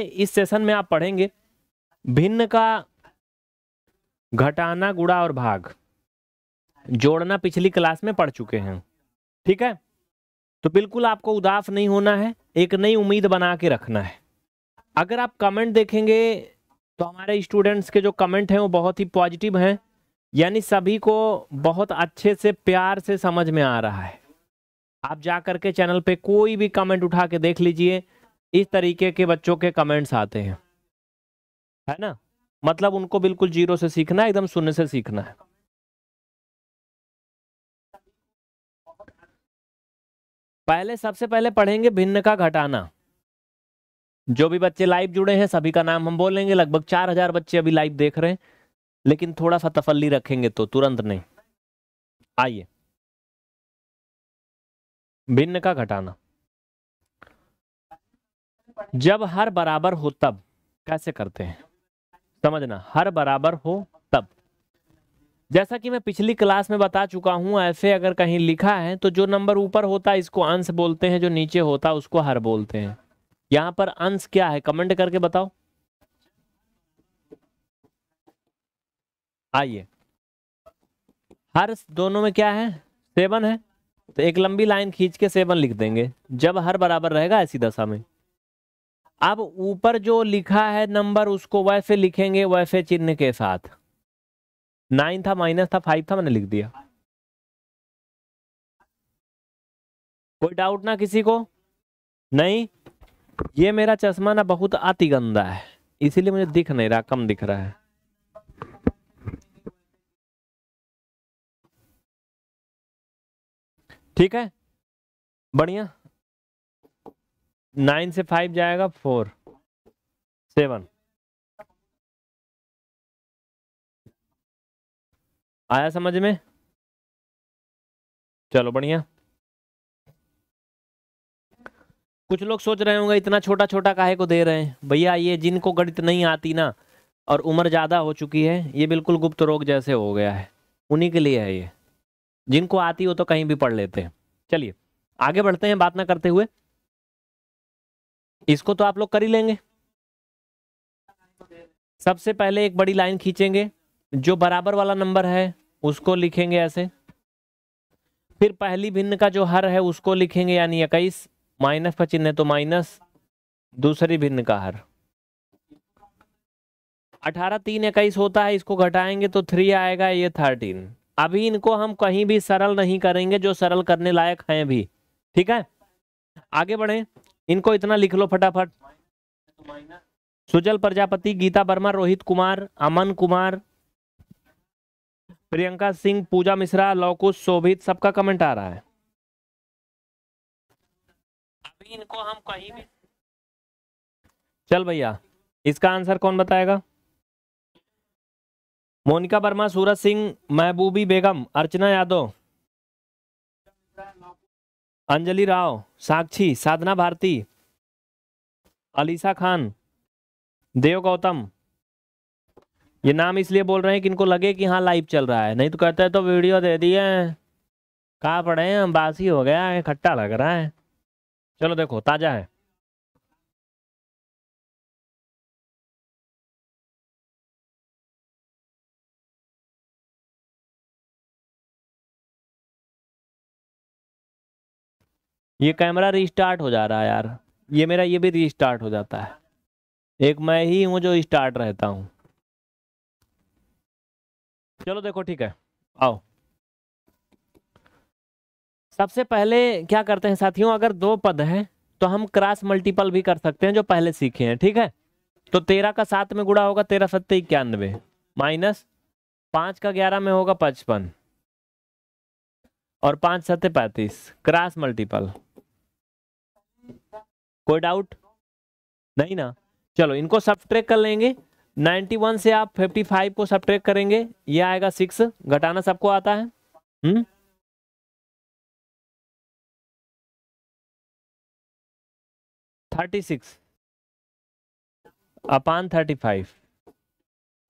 इस सेशन में आप पढ़ेंगे भिन्न का घटाना गुड़ा और भाग जोड़ना पिछली क्लास में पढ़ चुके हैं ठीक है तो बिल्कुल आपको उदास नहीं होना है एक नई उम्मीद बना के रखना है अगर आप कमेंट देखेंगे तो हमारे स्टूडेंट्स के जो कमेंट हैं वो बहुत ही पॉजिटिव हैं यानी सभी को बहुत अच्छे से प्यार से समझ में आ रहा है आप जा करके चैनल पे कोई भी कमेंट उठा के देख लीजिए इस तरीके के बच्चों के कमेंट्स आते हैं है ना मतलब उनको बिल्कुल जीरो से सीखना है एकदम शून्य से सीखना है पहले सबसे पहले पढ़ेंगे भिन्न का घटाना जो भी बच्चे लाइव जुड़े हैं सभी का नाम हम बोलेंगे लगभग चार हजार बच्चे अभी लाइव देख रहे हैं लेकिन थोड़ा सा तफल्ली रखेंगे तो तुरंत नहीं आइए भिन्न का घटाना जब हर बराबर हो तब कैसे करते हैं समझना हर बराबर हो तब जैसा कि मैं पिछली क्लास में बता चुका हूं ऐसे अगर कहीं लिखा है तो जो नंबर ऊपर होता है इसको अंश बोलते हैं जो नीचे होता है उसको हर बोलते हैं यहां पर अंश क्या है कमेंट करके बताओ आइए हर दोनों में क्या है सेवन है तो एक लंबी लाइन खींच के सेवन लिख देंगे जब हर बराबर रहेगा ऐसी दशा में अब ऊपर जो लिखा है नंबर उसको वैसे लिखेंगे वैसे चिन्ह के साथ नाइन था माइनस था फाइव था मैंने लिख दिया कोई डाउट ना किसी को नहीं ये मेरा चश्मा ना बहुत अति गंदा है इसीलिए मुझे दिख नहीं रहा कम दिख रहा है ठीक है बढ़िया नाइन से फाइव जाएगा फोर सेवन आया समझ में चलो बढ़िया कुछ लोग सोच रहे होंगे इतना छोटा छोटा काहे को दे रहे हैं भैया ये जिनको गणित नहीं आती ना और उम्र ज़्यादा हो चुकी है ये बिल्कुल गुप्त रोग जैसे हो गया है उन्हीं के लिए है ये जिनको आती हो तो कहीं भी पढ़ लेते हैं चलिए आगे बढ़ते हैं बात ना करते हुए इसको तो आप लोग कर ही लेंगे सबसे पहले एक बड़ी लाइन खींचेंगे जो बराबर वाला नंबर है उसको लिखेंगे ऐसे फिर पहली भिन्न का जो हर है उसको लिखेंगे यानी इक्कीस माइनस का चिन्ह तो माइनस दूसरी भिन्न का हर अठारह तीन इक्कीस होता है इसको घटाएंगे तो थ्री आएगा ये थर्टीन अभी इनको हम कहीं भी सरल नहीं करेंगे जो सरल करने लायक हैं भी ठीक है आगे बढ़े इनको इतना लिख लो फटाफट सुजल प्रजापति गीता वर्मा रोहित कुमार अमन कुमार प्रियंका सिंह पूजा मिश्रा लौकुश शोभित सबका कमेंट आ रहा है अभी इनको हम कहीं भी चल भैया इसका आंसर कौन बताएगा मोनिका वर्मा सूरज सिंह महबूबी बेगम अर्चना यादव अंजलि राव साक्षी साधना भारती अलीसा खान देव गौतम ये नाम इसलिए बोल रहे हैं कि इनको लगे कि हाँ लाइव चल रहा है नहीं तो कहते हैं तो वीडियो दे दिए कहाँ पड़े हैं बासी हो गया है खट्टा लग रहा है चलो देखो ताज़ा है ये कैमरा रिस्टार्ट हो जा रहा है यार ये मेरा ये भी रिस्टार्ट हो जाता है एक मैं ही हूँ जो स्टार्ट रहता हूँ चलो देखो ठीक है आओ सबसे पहले क्या करते हैं साथियों अगर दो पद हैं तो हम क्रॉस मल्टीपल भी कर सकते हैं जो पहले सीखे हैं ठीक है तो तेरह का सात में गुड़ा होगा तेरह सत्ते इक्यानवे माइनस पाँच का ग्यारह में होगा पचपन और पाँच सत्ते पैंतीस क्रॉस मल्टीपल कोई डाउट नहीं ना चलो इनको सब कर लेंगे 91 से आप 55 को सब करेंगे ये आएगा सिक्स घटाना सबको आता है hmm thirty six upon thirty five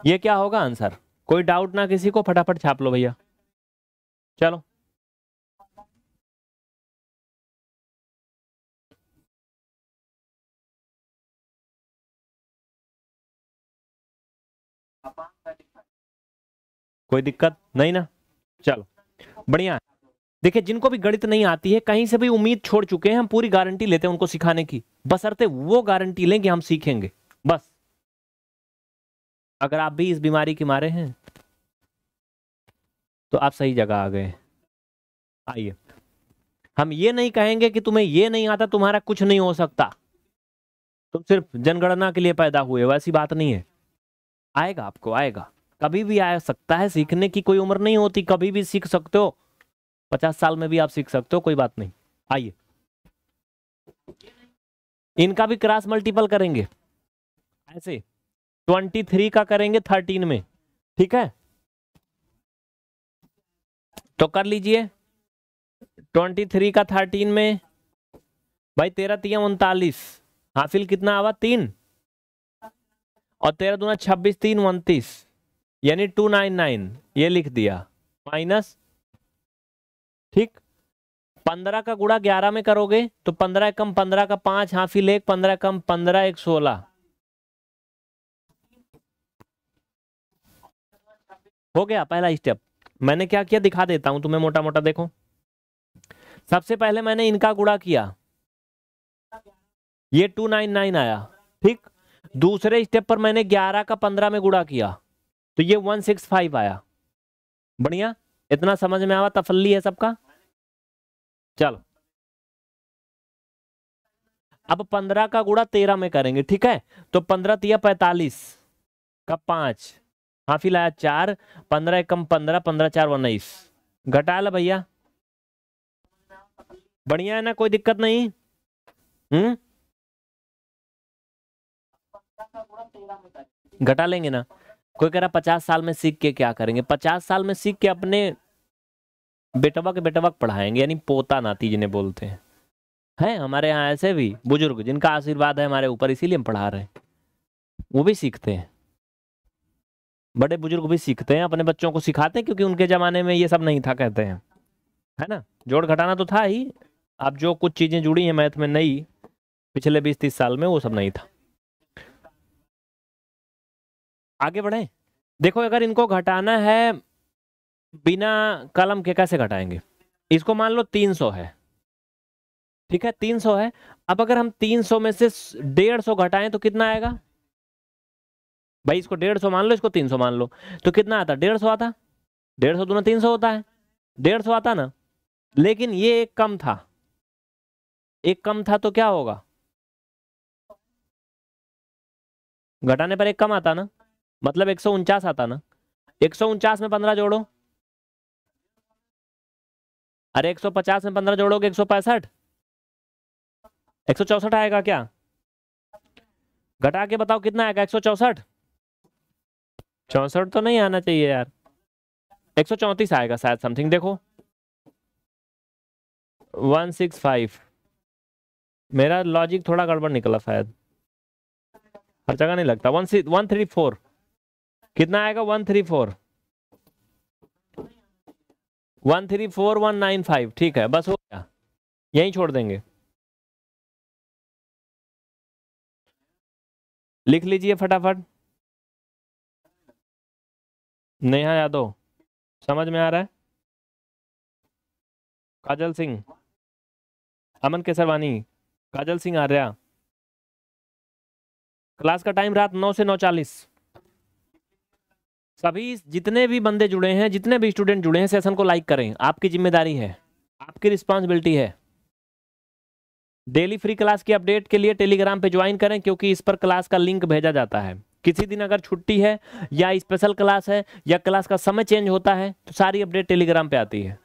ये क्या होगा आंसर कोई डाउट ना किसी को फटाफट छाप लो भैया चलो कोई दिक्कत नहीं ना चलो बढ़िया देखिए जिनको भी गणित नहीं आती है कहीं से भी उम्मीद छोड़ चुके हैं हम पूरी गारंटी लेते हैं उनको सिखाने की बस अरते वो गारंटी लेंगे हम सीखेंगे बस अगर आप भी इस बीमारी के मारे हैं तो आप सही जगह आ गए आइए हम ये नहीं कहेंगे कि तुम्हें ये नहीं आता तुम्हारा कुछ नहीं हो सकता तुम सिर्फ जनगणना के लिए पैदा हुए वैसी बात नहीं है आएगा आपको आएगा कभी भी आ सकता है सीखने की कोई उम्र नहीं होती कभी भी सीख सकते हो पचास साल में भी आप सीख सकते हो कोई बात नहीं आइए इनका भी क्रॉस मल्टीपल करेंगे ऐसे ट्वेंटी थ्री का करेंगे थर्टीन में ठीक है तो कर लीजिए ट्वेंटी थ्री का थर्टीन में भाई तेरह तीन उनतालीस हासिल कितना आवा तीन और तेरह दूना छब्बीस तीन उनतीस यानी टू नाइन नाइन ये लिख दिया माइनस ठीक पंद्रह का गुड़ा ग्यारह में करोगे तो पंद्रह कम पंद्रह का पांच हाफी लेख पंद्रह कम पंद्रह एक सोलह हो गया पहला स्टेप मैंने क्या किया दिखा देता हूं तुम्हें मोटा मोटा देखो सबसे पहले मैंने इनका गुड़ा किया ये टू नाइन नाइन आया ठीक दूसरे स्टेप पर मैंने ग्यारह का पंद्रह में गुड़ा किया तो ये वन सिक्स फाइव आया बढ़िया इतना समझ में आवा तफल्ली है सबका चलो अब पंद्रह का गुड़ा तेरह में करेंगे ठीक है तो पंद्रह तिया पैतालीस का पांच हाफिल लाया चार पंद्रह कम पंद्रह पंद्रह चार उन्नीस घटा ला भैया बढ़िया है ना कोई दिक्कत नहीं हम्म घटा लेंगे ना कोई कह रहा पचास साल में सीख के क्या करेंगे पचास साल में सीख के अपने बेटवा के बेटवा पढ़ाएंगे यानी पोता नाती जिन्हें बोलते हैं है हमारे यहाँ ऐसे भी बुजुर्ग जिनका आशीर्वाद है हमारे ऊपर इसीलिए हम पढ़ा रहे हैं वो भी सीखते हैं बड़े बुजुर्ग भी सीखते हैं अपने बच्चों को सिखाते हैं क्योंकि उनके ज़माने में ये सब नहीं था कहते हैं है ना जोड़ घटाना तो था ही अब जो कुछ चीज़ें जुड़ी हैं मैथ में नई पिछले बीस तीस साल में वो सब नहीं था आगे बढ़ें देखो अगर इनको घटाना है बिना कलम के कैसे घटाएंगे इसको मान लो 300 है ठीक है 300 है अब अगर हम 300 में से सौ घटाएं तो कितना आएगा भाई इसको सौ मान लो इसको सौ मान लो तो कितना आता सौ आता डेढ़ सौ दोनों तीन सौ होता है डेढ़ सौ आता ना लेकिन ये एक कम था एक कम था तो क्या होगा घटाने पर एक कम आता ना मतलब एक आता ना एक में पंद्रह जोड़ो अरे 150 में पंद्रह जोड़ोगे एक सौ पैंसठ एक सौ चौसठ आएगा क्या घटा के बताओ कितना आएगा एक सौ चौसठ चौसठ तो नहीं आना चाहिए यार एक सौ चौंतीस आएगा शायद समथिंग देखो वन सिक्स फाइव मेरा लॉजिक थोड़ा गड़बड़ निकला शायद हर जगह नहीं लगता one six one three four कितना आएगा one three four one three four one nine five ठीक है बस हो गया यहीं छोड़ देंगे लिख लीजिए फटाफट नेहा यादव समझ में आ रहा है काजल सिंह अमन केसरवानी काजल सिंह आर्या क्लास का टाइम रात नौ से नौ चालीस सभी जितने भी बंदे जुड़े हैं जितने भी स्टूडेंट जुड़े हैं सेशन को लाइक करें आपकी जिम्मेदारी है आपकी रिस्पॉन्सिबिलिटी है डेली फ्री क्लास की अपडेट के लिए टेलीग्राम पे ज्वाइन करें क्योंकि इस पर क्लास का लिंक भेजा जाता है किसी दिन अगर छुट्टी है या स्पेशल क्लास है या क्लास का समय चेंज होता है तो सारी अपडेट टेलीग्राम पे आती है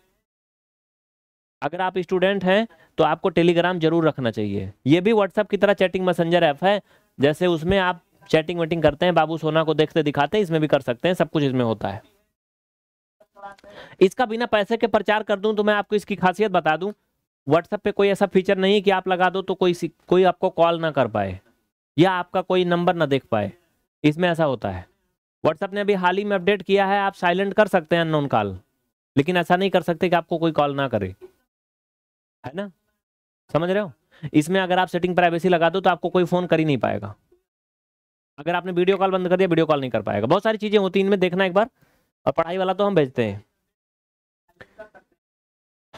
अगर आप स्टूडेंट हैं तो आपको टेलीग्राम जरूर रखना चाहिए ये भी व्हाट्सएप की तरह चैटिंग मैसेंजर ऐप है जैसे उसमें आप चैटिंग वेटिंग करते हैं बाबू सोना को देखते दिखाते हैं इसमें भी कर सकते हैं सब कुछ इसमें होता है इसका बिना पैसे के प्रचार कर दूं तो मैं आपको इसकी खासियत बता दूं व्हाट्सएप पे कोई ऐसा फीचर नहीं है कि आप लगा दो तो कोई कोई आपको कॉल ना कर पाए या आपका कोई नंबर ना देख पाए इसमें ऐसा होता है व्हाट्सएप ने अभी हाल ही में अपडेट किया है आप साइलेंट कर सकते हैं अननोन कॉल लेकिन ऐसा नहीं कर सकते कि आपको कोई कॉल ना करे है ना समझ रहे हो इसमें अगर आप सेटिंग प्राइवेसी लगा दो तो आपको कोई फ़ोन कर ही नहीं पाएगा अगर आपने वीडियो कॉल बंद कर दिया वीडियो कॉल नहीं कर पाएगा बहुत सारी चीज़ें होती हैं इनमें देखना एक बार और पढ़ाई वाला तो हम भेजते हैं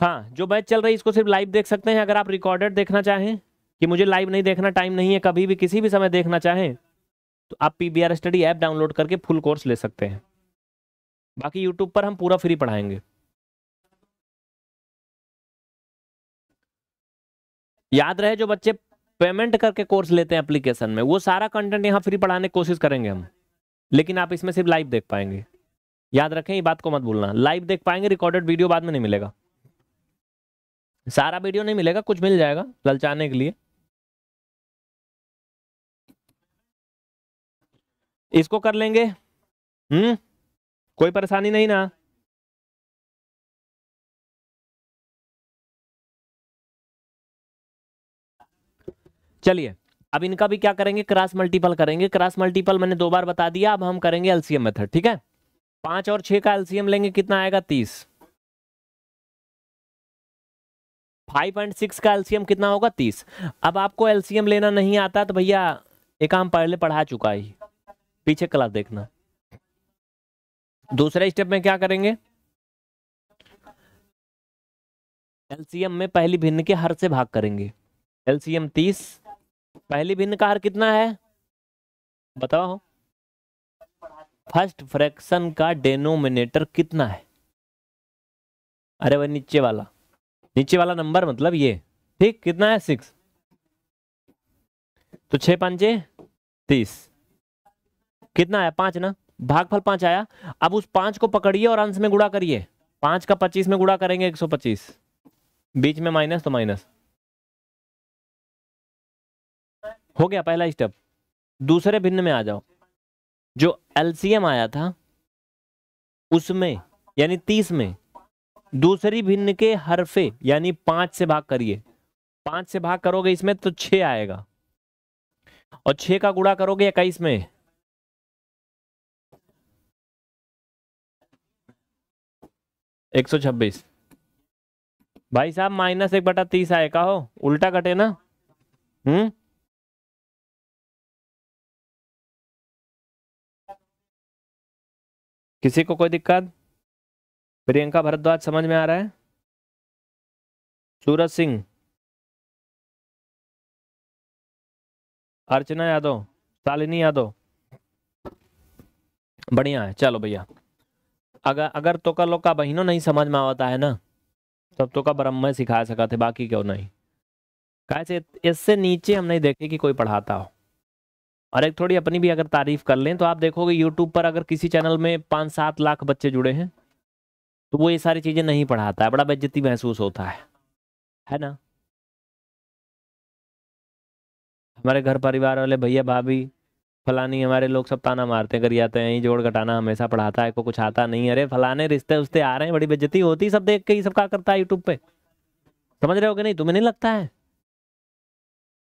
हाँ जो बैच चल रही है इसको सिर्फ लाइव देख सकते हैं अगर आप रिकॉर्डेड देखना चाहें कि मुझे लाइव नहीं देखना टाइम नहीं है कभी भी किसी भी समय देखना चाहें तो आप P B study app download करके फुल कोर्स ले सकते हैं बाकी यूट्यूब पर हम पूरा फ्री पढ़ाएंगे याद रहे जो बच्चे पेमेंट करके कोर्स लेते हैं एप्लीकेशन में वो सारा कंटेंट यहाँ फ्री पढ़ाने की कोशिश करेंगे हम लेकिन आप इसमें सिर्फ लाइव देख पाएंगे याद रखें ये बात को मत भूलना लाइव देख पाएंगे रिकॉर्डेड वीडियो बाद में नहीं मिलेगा सारा वीडियो नहीं मिलेगा कुछ मिल जाएगा ललचाने के लिए इसको कर लेंगे हम्म कोई परेशानी नहीं ना चलिए अब इनका भी क्या करेंगे क्रॉस मल्टीपल करेंगे क्रॉस मल्टीपल मैंने दो बार बता दिया अब हम करेंगे एलसीएम मेथड ठीक है पांच और छह का एलसीएम लेंगे कितना आएगा तीस फाइव एंड सिक्स का एलसीएम कितना होगा तीस अब आपको एलसीएम लेना नहीं आता तो भैया एक काम पहले पढ़ा चुका ही पीछे क्लास देखना दूसरे स्टेप में क्या करेंगे एलसीएम में पहली भिन्न के हर से भाग करेंगे एलसीएम तीस पहली भिन्न का हर कितना है बताओ फर्स्ट फ्रैक्शन का डेनोमिनेटर कितना है अरे वह नीचे वाला नीचे वाला नंबर मतलब ये ठीक कितना है सिक्स तो छह पांचे तीस कितना है पांच ना भागफल पांच आया अब उस पांच को पकड़िए और अंश में गुड़ा करिए पांच का पच्चीस में गुड़ा करेंगे एक सौ पच्चीस बीच में माइनस तो माइनस हो गया पहला स्टेप दूसरे भिन्न में आ जाओ जो एलसीएम आया था उसमें यानी तीस में दूसरी भिन्न के हरफे यानी पांच से भाग करिए पांच से भाग करोगे इसमें तो छ आएगा और छ का गुड़ा करोगे इक्कीस में एक सौ छब्बीस भाई साहब माइनस एक बटा तीस आएगा हो उल्टा कटे ना हम्म किसी को कोई दिक्कत प्रियंका भरद्वाज समझ में आ रहा है सूरज सिंह अर्चना यादव शालिनी यादव बढ़िया है चलो भैया अगर अगर तो का लोग का बहनों नहीं समझ में आता है ना तब तो का ब्रह्म सिखा सका थे बाकी क्यों नहीं कैसे इससे नीचे हम नहीं देखे कि कोई पढ़ाता हो और एक थोड़ी अपनी भी अगर तारीफ कर लें तो आप देखोगे यूट्यूब पर अगर किसी चैनल में पाँच सात लाख बच्चे जुड़े हैं तो वो ये सारी चीज़ें नहीं पढ़ाता है बड़ा बेज्जती महसूस होता है है ना हमारे घर परिवार वाले भैया भाभी फलानी हमारे लोग सब ताना मारते कर जाते हैं जोड़ घटाना हमेशा पढ़ाता है को कुछ आता नहीं अरे फलाने रिश्ते उस्ते आ रहे हैं बड़ी बेज्जती होती सब देख के ही सब क्या करता है यूट्यूब पे समझ रहे हो कि नहीं तुम्हें नहीं लगता है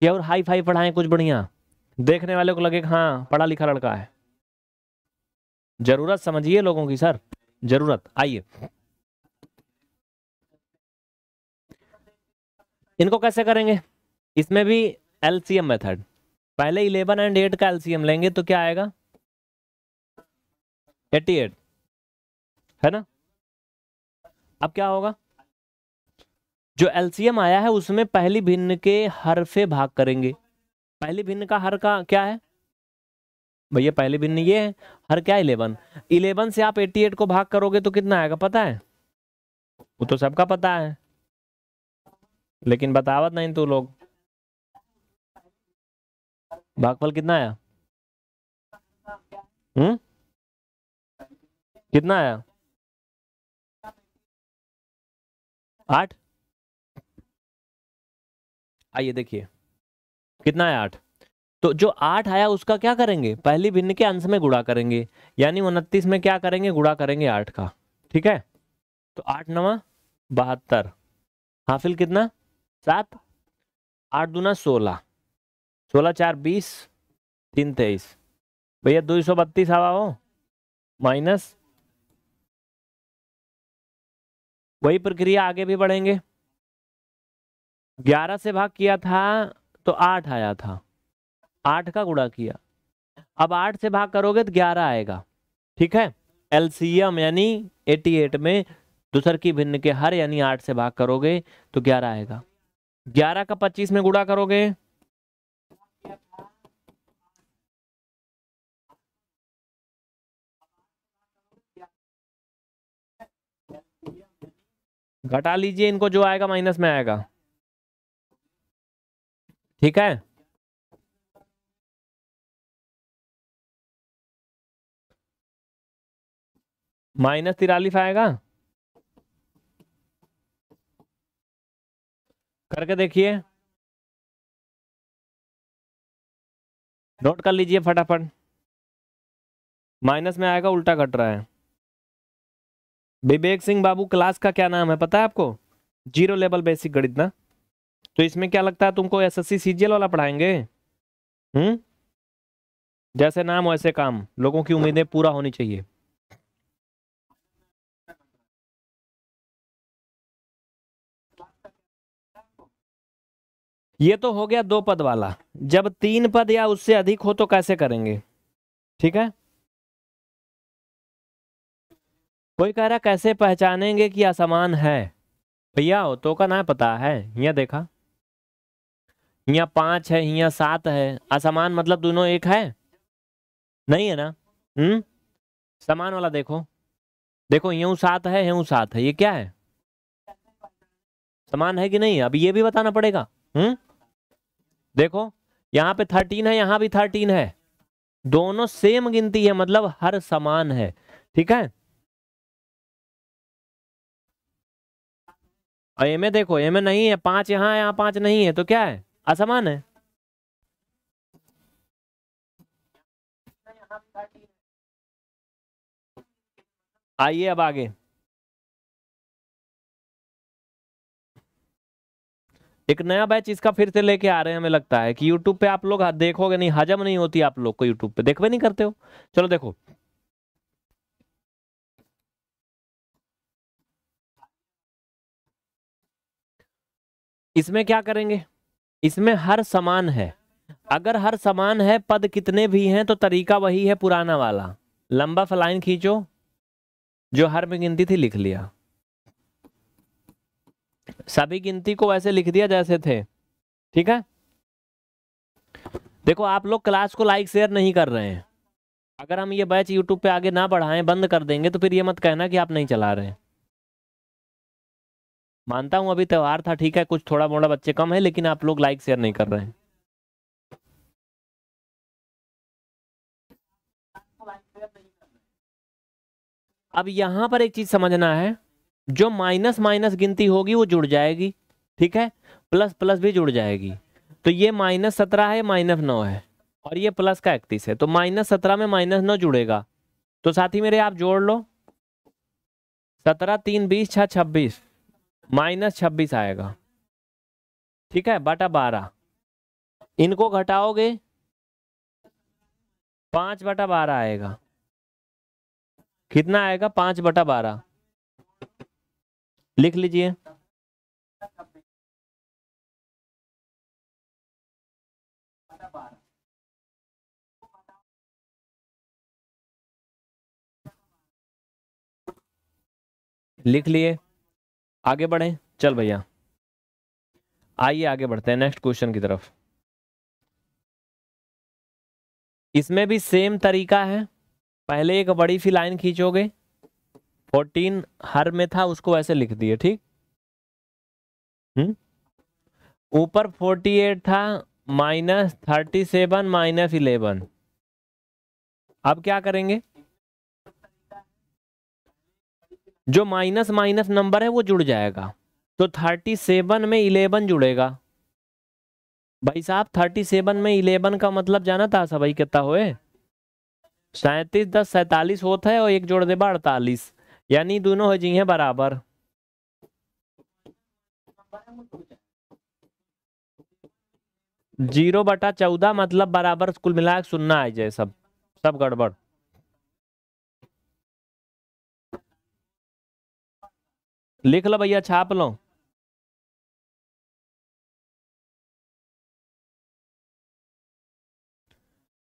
कि और हाई फाई पढ़ाएं कुछ बढ़िया देखने वाले को लगे हाँ पढ़ा लिखा लड़का है जरूरत समझिए लोगों की सर जरूरत आइए इनको कैसे करेंगे इसमें भी एलसीएम मेथड पहले इलेवन एंड एट का एलसीएम लेंगे तो क्या आएगा एट्टी एट है ना अब क्या होगा जो एलसीएम आया है उसमें पहली भिन्न के हरफे भाग करेंगे पहली भिन्न का हर का क्या है भैया पहली भिन्न ये है हर क्या इलेवन इलेवन से आप एट्टी एट को भाग करोगे तो कितना आएगा पता है वो तो सबका पता है लेकिन बतावत नहीं तो लोग भागफल कितना आया हम्म कितना आया आठ आइए देखिए कितना है आठ तो जो आठ आया उसका क्या करेंगे पहली भिन्न के अंश में गुड़ा करेंगे यानी उनतीस में क्या करेंगे गुड़ा करेंगे आठ का ठीक है तो आठ नवा बहत्तर हाफिल कितना सात आठ दूना सोलह सोलह चार बीस तीन तेईस भैया दो सौ बत्तीस हवा हो माइनस वही प्रक्रिया आगे भी बढ़ेंगे ग्यारह से भाग किया था तो आठ आया था आठ का गुड़ा किया अब आठ से भाग करोगे तो ग्यारह आएगा ठीक है एलसीएम यानी एटी एट में दूसर की भिन्न के हर यानी आठ से भाग करोगे तो ग्यारह आएगा ग्यारह का पच्चीस में गुड़ा करोगे घटा लीजिए इनको जो आएगा माइनस में आएगा ठीक है माइनस तिरालीस आएगा करके देखिए नोट कर लीजिए फटाफट माइनस में आएगा उल्टा कट रहा है विवेक सिंह बाबू क्लास का क्या नाम है पता है आपको जीरो लेवल बेसिक गणित ना तो इसमें क्या लगता है तुमको एसएससी सीजीएल वाला पढ़ाएंगे हम्म जैसे नाम वैसे काम लोगों की उम्मीदें पूरा होनी चाहिए ये तो हो गया दो पद वाला जब तीन पद या उससे अधिक हो तो कैसे करेंगे ठीक है कोई कह रहा कैसे पहचानेंगे कि असमान है भैया हो तो का ना पता है यह देखा यहाँ पांच है यहाँ सात है असमान मतलब दोनों एक है नहीं है ना हम्म समान वाला देखो देखो यूं सात है यूं सात है ये क्या है समान है कि नहीं अब ये भी बताना पड़ेगा हम्म देखो यहाँ पे थर्टीन है यहाँ भी थर्टीन है दोनों सेम गिनती है मतलब हर समान है ठीक है और में देखो में नहीं है पांच यहाँ है यहाँ पांच नहीं है तो क्या है असमान है आइए अब आगे एक नया बैच इसका फिर से लेके आ रहे हैं हमें लगता है कि YouTube पे आप लोग हाँ, देखोगे नहीं हजम नहीं होती आप लोग को YouTube पे देखवे नहीं करते हो चलो देखो इसमें क्या करेंगे इसमें हर समान है अगर हर समान है पद कितने भी हैं तो तरीका वही है पुराना वाला लंबा फलाइन खींचो जो हर में गिनती थी लिख लिया सभी गिनती को वैसे लिख दिया जैसे थे ठीक है देखो आप लोग क्लास को लाइक शेयर नहीं कर रहे हैं अगर हम ये बैच यूट्यूब पे आगे ना बढ़ाएं बंद कर देंगे तो फिर ये मत कहना कि आप नहीं चला रहे हैं मानता हूँ अभी त्यौहार था ठीक है कुछ थोड़ा मोड़ा बच्चे कम है लेकिन आप लोग लाइक शेयर नहीं कर रहे हैं अब यहां पर एक चीज समझना है जो माइनस माइनस गिनती होगी वो जुड़ जाएगी ठीक है प्लस प्लस भी जुड़ जाएगी तो ये माइनस सत्रह है माइनस नौ है और ये प्लस का इकतीस है तो माइनस सत्रह में माइनस नौ जुड़ेगा तो साथ ही मेरे आप जोड़ लो सत्रह तीन बीस छः छब्बीस माइनस छब्बीस आएगा ठीक है बटा बारह इनको घटाओगे पांच बटा बारह आएगा कितना आएगा पांच बटा बारह लिख लीजिए लिख लिए आगे बढ़े चल भैया आइए आगे बढ़ते हैं नेक्स्ट क्वेश्चन की तरफ इसमें भी सेम तरीका है पहले एक बड़ी सी लाइन खींचोगे फोर्टीन हर में था उसको ऐसे लिख दिए ठीक हम्म? ऊपर फोर्टी एट था minus thirty seven minus eleven अब क्या करेंगे जो माइनस माइनस नंबर है वो जुड़ जाएगा तो थर्टी सेवन में इलेवन जुड़ेगा भाई साहब थर्टी सेवन में इलेवन का मतलब जाना था सब भाई कितना होए सैतीस दस सैतालीस होता है और एक जोड़ देबा अड़तालीस यानी दोनों हो जी हैं बराबर जीरो बटा चौदह मतलब बराबर कुल मिला सुनना आ जाए सब सब गड़बड़ लिख लो भैया छाप लो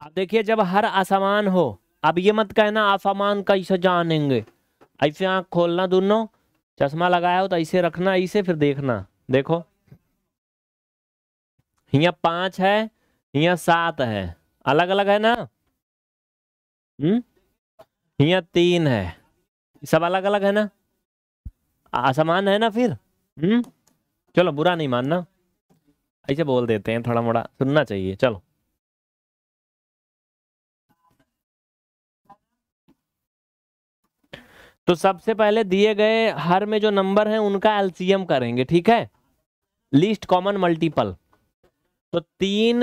अब देखिए जब हर असमान हो अब ये मत कहना असमान कैसे जानेंगे ऐसे आंख खोलना दोनों चश्मा लगाया हो तो ऐसे रखना ऐसे फिर देखना देखो यहाँ पांच है यहाँ सात है अलग अलग है ना हम्म यहाँ तीन है सब अलग अलग है ना आसमान है ना फिर हम्म चलो बुरा नहीं मानना ऐसे बोल देते हैं थोड़ा मोड़ा सुनना चाहिए चलो तो सबसे पहले दिए गए हर में जो नंबर है उनका एलसीएम करेंगे ठीक है लिस्ट कॉमन मल्टीपल तो तीन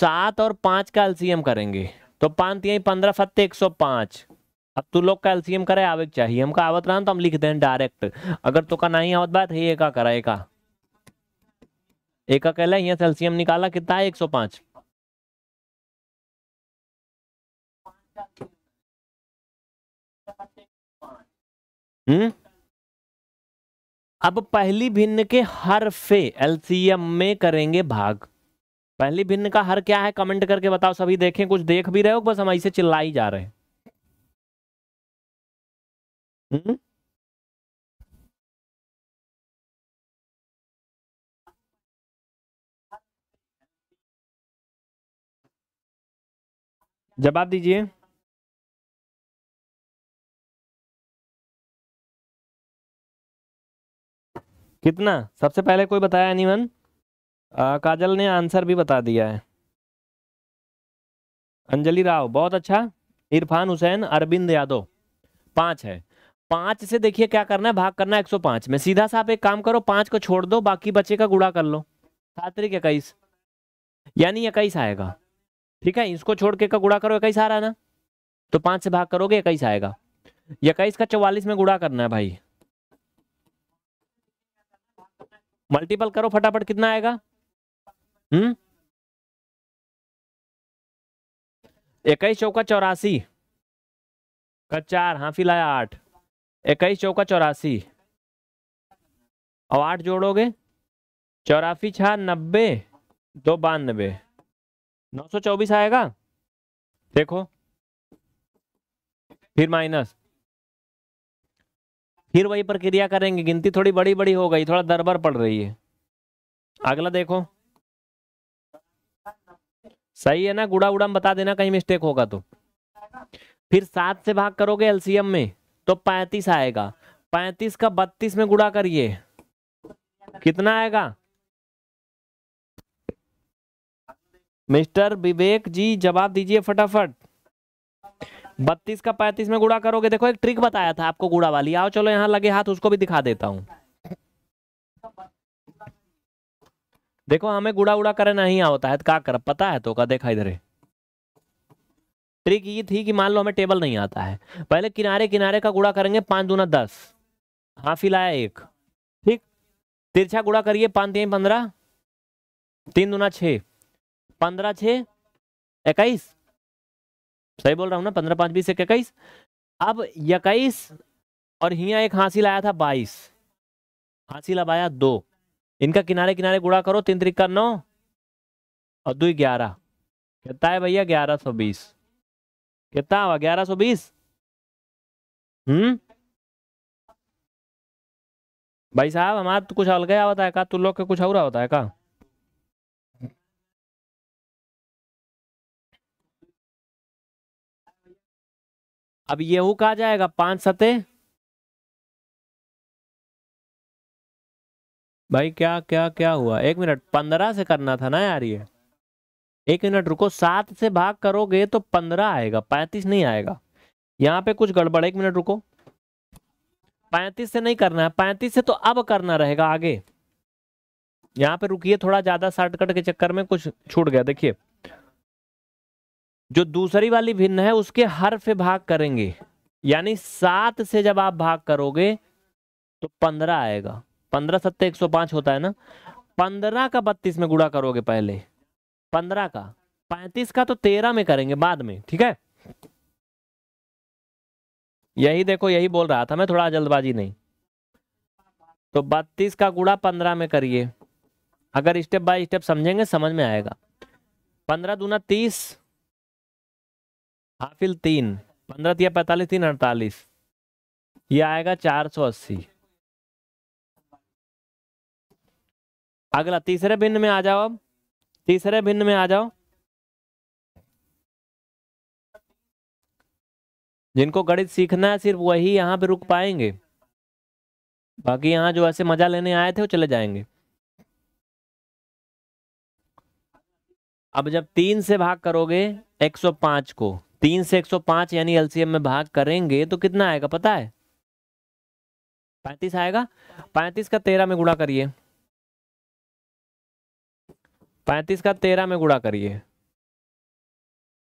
सात और पांच का एलसीएम करेंगे तो पांच यही पंद्रह सत्ते एक सौ पांच अब तू लोग का एलसीएम करे आवे चाहिए हमका आवत रहा तो हम लिख दे डायरेक्ट अगर तो का नहीं आवत बात है एका करा एका एका कहला यहाँ से एलसीएम निकाला कितना है एक सौ पांच हम्म? अब पहली भिन्न के हर फे एलसीएम में करेंगे भाग पहली भिन्न का हर क्या है कमेंट करके बताओ सभी देखें कुछ देख भी रहे हो बस हम ऐसे चिल्लाई जा रहे हैं Hmm? जवाब दीजिए कितना सबसे पहले कोई बताया एनीवन काजल ने आंसर भी बता दिया है अंजलि राव बहुत अच्छा इरफान हुसैन अरविंद यादव पांच है पांच से देखिए क्या करना है भाग करना है एक सौ पांच में सीधा सा आप एक काम करो पांच को छोड़ दो बाकी बचे का गुड़ा कर लो सात इक्कीस यानी इक्कीस आएगा ठीक है इसको छोड़ के का गुड़ा करो इक्कीस आ रहा ना तो पांच से भाग करोगे इक्कीस आएगा इक्कीस का चौवालीस में गुड़ा करना है भाई मल्टीपल करो फटाफट कितना आएगा हम्म इक्कीस चौका चौरासी का चार हाँ फिलहाल आठ इक्कीस चौका चौरासी और आठ जोड़ोगे चौरासी छः नब्बे दो बानबे नौ सौ चौबीस आएगा देखो फिर माइनस फिर वही प्रक्रिया करेंगे गिनती थोड़ी बड़ी बड़ी हो गई थोड़ा दरबर पड़ रही है अगला देखो सही है ना गुड़ा उड़ा बता देना कहीं मिस्टेक होगा तो फिर सात से भाग करोगे एलसीएम में तो पैंतीस आएगा पैंतीस का बत्तीस में गुड़ा करिए कितना आएगा मिस्टर विवेक जी जवाब दीजिए फटाफट बत्तीस का पैंतीस में गुड़ा करोगे देखो एक ट्रिक बताया था आपको गुड़ा वाली आओ चलो यहां लगे हाथ उसको भी दिखा देता हूं देखो हमें गुड़ा उड़ा करना नहीं होता है तो क्या कर पता है तो का देखा इधर ट्रिक ये थी कि मान लो हमें टेबल नहीं आता है पहले किनारे किनारे का गुड़ा करेंगे पाँच दूना दस हाफिल लाया एक ठीक तिरछा गुड़ा करिए पाँच तीन पंद्रह तीन दूना छः पंद्रह छः इक्कीस सही बोल रहा हूँ ना पंद्रह पाँच बीस एक इक्कीस अब इक्कीस और यहाँ एक हाँसी लाया था बाईस हाँसी अब दो इनका किनारे किनारे गुड़ा करो तीन त्रिका नौ और दो ग्यारह कहता है भैया ग्यारह सौ बीस कितना हुआ ग्यारह सौ बीस हम्म भाई साहब हमारा तो कुछ अलग होता है का तू लोग के कुछ और होता है का अब येहू कहा जाएगा पांच सते भाई क्या क्या क्या हुआ एक मिनट पंद्रह से करना था ना यार ये एक मिनट रुको सात से भाग करोगे तो पंद्रह आएगा पैंतीस नहीं आएगा यहाँ पे कुछ गड़बड़ एक मिनट रुको पैंतीस से नहीं करना है पैंतीस से तो अब करना रहेगा आगे यहाँ पे रुकिए थोड़ा ज्यादा शॉर्टकट के चक्कर में कुछ छूट गया देखिए जो दूसरी वाली भिन्न है उसके हर से भाग करेंगे यानी सात से जब आप भाग करोगे तो पंद्रह आएगा पंद्रह सत्तर एक सौ पांच होता है ना पंद्रह का बत्तीस में गुड़ा करोगे पहले पंद्रह का पैंतीस का तो तेरह में करेंगे बाद में ठीक है यही देखो यही बोल रहा था मैं थोड़ा जल्दबाजी नहीं तो बत्तीस का गुड़ा पंद्रह में करिए अगर स्टेप बाय स्टेप समझेंगे समझ में आएगा पंद्रह दूना तीस हाफिल तीन पंद्रह तीन पैंतालीस तीन अड़तालीस ये आएगा चार सौ अस्सी अगला तीसरे भिन्न में आ जाओ अब तीसरे भिन्न में आ जाओ जिनको गणित सीखना है सिर्फ वही यहां पे रुक पाएंगे बाकी यहाँ जो ऐसे मजा लेने आए थे वो चले जाएंगे अब जब तीन से भाग करोगे 105 को तीन से 105 यानी एलसीएम में भाग करेंगे तो कितना आएगा पता है पैंतीस आएगा पैंतीस का तेरह में गुणा करिए पैंतीस का तेरह में गुड़ा करिए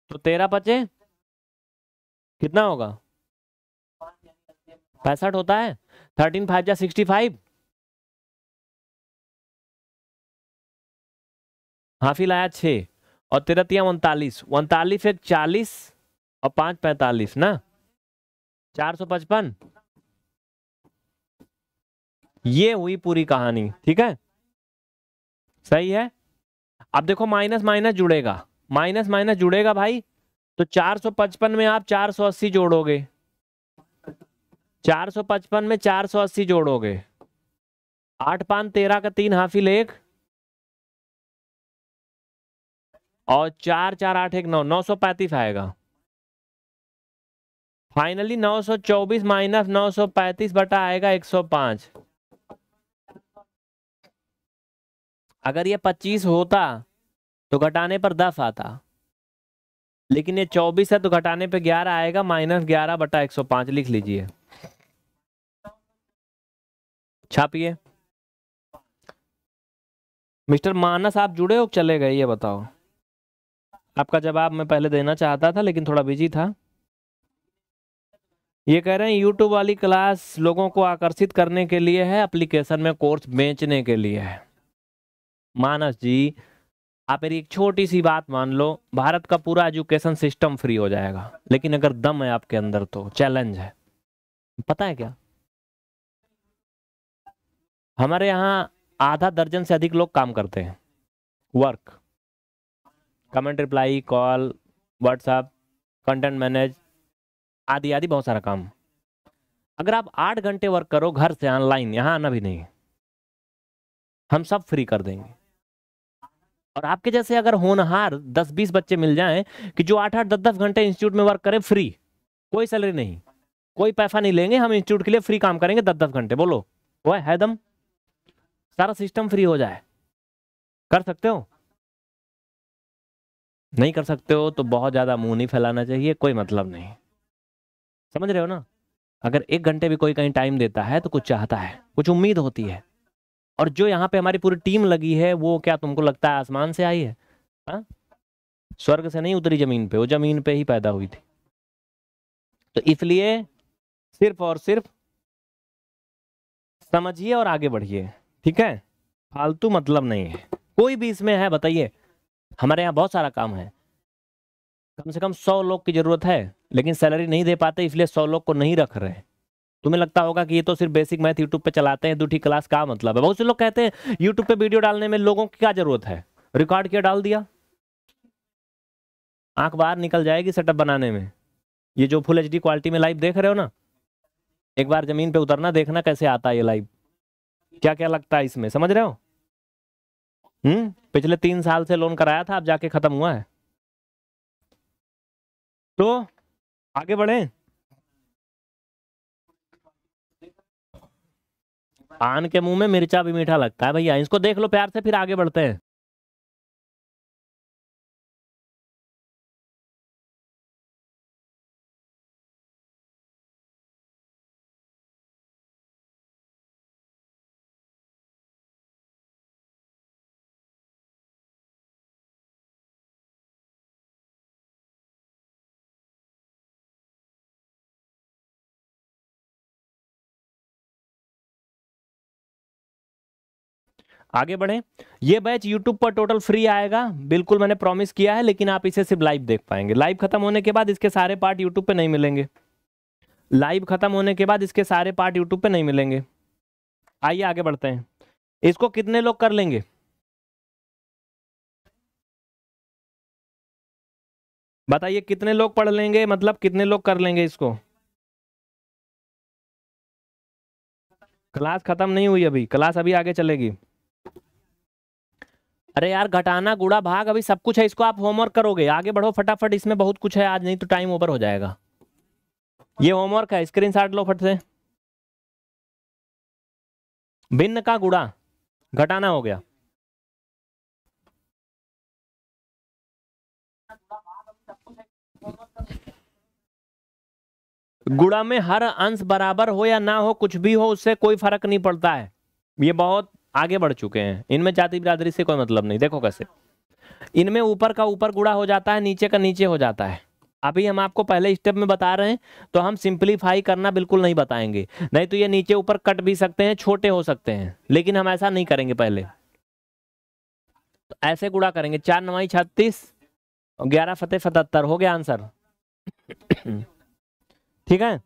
तो तेरह पचे कितना होगा पैंसठ होता है थर्टीन फाइव या सिक्सटी फाइव हाफी लाया छ और तिरतिया उनतालीस उनतालीस एक चालीस और पांच पैंतालीस ना चार सौ पचपन ये हुई पूरी कहानी ठीक है सही है अब देखो माइनस माइनस जुड़ेगा माइनस माइनस जुड़ेगा भाई तो 455 में आप 480 जोड़ोगे 455 में 480 जोड़ोगे आठ पान तेरह का तीन हाफी लेख और चार चार आठ एक नौ नौ सौ पैंतीस आएगा फाइनली नौ सौ चौबीस माइनस नौ सौ पैंतीस बटा आएगा एक सौ पांच अगर ये पच्चीस होता तो घटाने पर दस आता लेकिन ये चौबीस है तो घटाने पे ग्यारह आएगा माइनस ग्यारह बटा एक सौ पांच लिख लीजिए छापिए मिस्टर मानस आप जुड़े हो चले गए ये बताओ आपका जवाब मैं पहले देना चाहता था लेकिन थोड़ा बिजी था ये कह रहे हैं यूट्यूब वाली क्लास लोगों को आकर्षित करने के लिए है एप्लीकेशन में कोर्स बेचने के लिए है मानस जी आप मेरी एक छोटी सी बात मान लो भारत का पूरा एजुकेशन सिस्टम फ्री हो जाएगा लेकिन अगर दम है आपके अंदर तो चैलेंज है पता है क्या हमारे यहाँ आधा दर्जन से अधिक लोग काम करते हैं work comment reply call WhatsApp content manage आदि आदि बहुत सारा काम अगर आप आठ घंटे वर्क करो घर से ऑनलाइन यहाँ आना भी नहीं हम सब फ्री कर देंगे और आपके जैसे अगर होनहार दस बीस बच्चे मिल जाएं कि जो आठ आठ दस दस घंटे इंस्टीट्यूट में वर्क करें फ्री कोई सैलरी नहीं कोई पैसा नहीं लेंगे हम इंस्टीट्यूट के लिए फ्री काम करेंगे दस दस घंटे बोलो वो है दम सारा सिस्टम फ्री हो जाए कर सकते हो नहीं कर सकते हो तो बहुत ज़्यादा मुंह नहीं फैलाना चाहिए कोई मतलब नहीं समझ रहे हो ना अगर एक घंटे भी कोई कहीं टाइम देता है तो कुछ चाहता है कुछ उम्मीद होती है और जो यहाँ पे हमारी पूरी टीम लगी है वो क्या तुमको लगता है आसमान से आई है हा? स्वर्ग से नहीं उतरी जमीन पे वो जमीन पे ही पैदा हुई थी तो इसलिए सिर्फ और सिर्फ समझिए और आगे बढ़िए ठीक है फालतू मतलब नहीं है कोई भी इसमें है बताइए हमारे यहाँ बहुत सारा काम है कम से कम सौ लोग की जरूरत है लेकिन सैलरी नहीं दे पाते इसलिए सौ लोग को नहीं रख रहे तुम्हें लगता होगा कि ये तो सिर्फ बेसिक मैथ यूट्यूब पे चलाते हैं दूठी क्लास का मतलब है बहुत से लोग कहते हैं यूट्यूब पे वीडियो डालने में लोगों की क्या जरूरत है रिकॉर्ड किया डाल दिया आंख बाहर निकल जाएगी सेटअप बनाने में ये जो फुल एच क्वालिटी में लाइव देख रहे हो ना एक बार जमीन पे उतरना देखना कैसे आता है ये लाइव क्या क्या लगता है इसमें समझ रहे हो हम्म पिछले तीन साल से लोन कराया था अब जाके खत्म हुआ है तो आगे बढ़े पान के मुंह में मिर्चा भी मीठा लगता है भैया इसको देख लो प्यार से फिर आगे बढ़ते हैं आगे बढ़े ये बैच यूट्यूब पर टोटल फ्री आएगा बिल्कुल मैंने प्रॉमिस किया है लेकिन आप इसे सिर्फ लाइव देख पाएंगे लाइव खत्म होने के बाद इसके सारे पार्ट यूट्यूब पे नहीं मिलेंगे लाइव खत्म होने के बाद इसके सारे पार्ट यूट्यूब पे नहीं मिलेंगे आइए आगे बढ़ते हैं इसको कितने लोग कर लेंगे बताइए कितने लोग पढ़ लेंगे मतलब कितने लोग कर लेंगे इसको क्लास खत्म नहीं हुई अभी क्लास अभी आगे चलेगी अरे यार घटाना गुड़ा भाग अभी सब कुछ है इसको आप होमवर्क करोगे आगे बढ़ो फटाफट इसमें बहुत कुछ है आज नहीं तो टाइम ओवर हो जाएगा ये होमवर्क है स्क्रीन शॉट लो फट से भिन्न का गुड़ा घटाना हो गया गुड़ा में हर अंश बराबर हो या ना हो कुछ भी हो उससे कोई फर्क नहीं पड़ता है ये बहुत आगे बढ़ चुके हैं इनमें जाति बिरादरी से कोई मतलब नहीं देखो कैसे इनमें ऊपर का ऊपर गुड़ा हो जाता है नीचे का नीचे हो जाता है अभी हम आपको पहले स्टेप में बता रहे हैं तो हम सिंप्लीफाई करना बिल्कुल नहीं बताएंगे नहीं तो ये नीचे ऊपर कट भी सकते हैं छोटे हो सकते हैं लेकिन हम ऐसा नहीं करेंगे पहले तो ऐसे गुड़ा करेंगे चार नवाई छत्तीस ग्यारह फतेह सतहत्तर हो गया आंसर ठीक है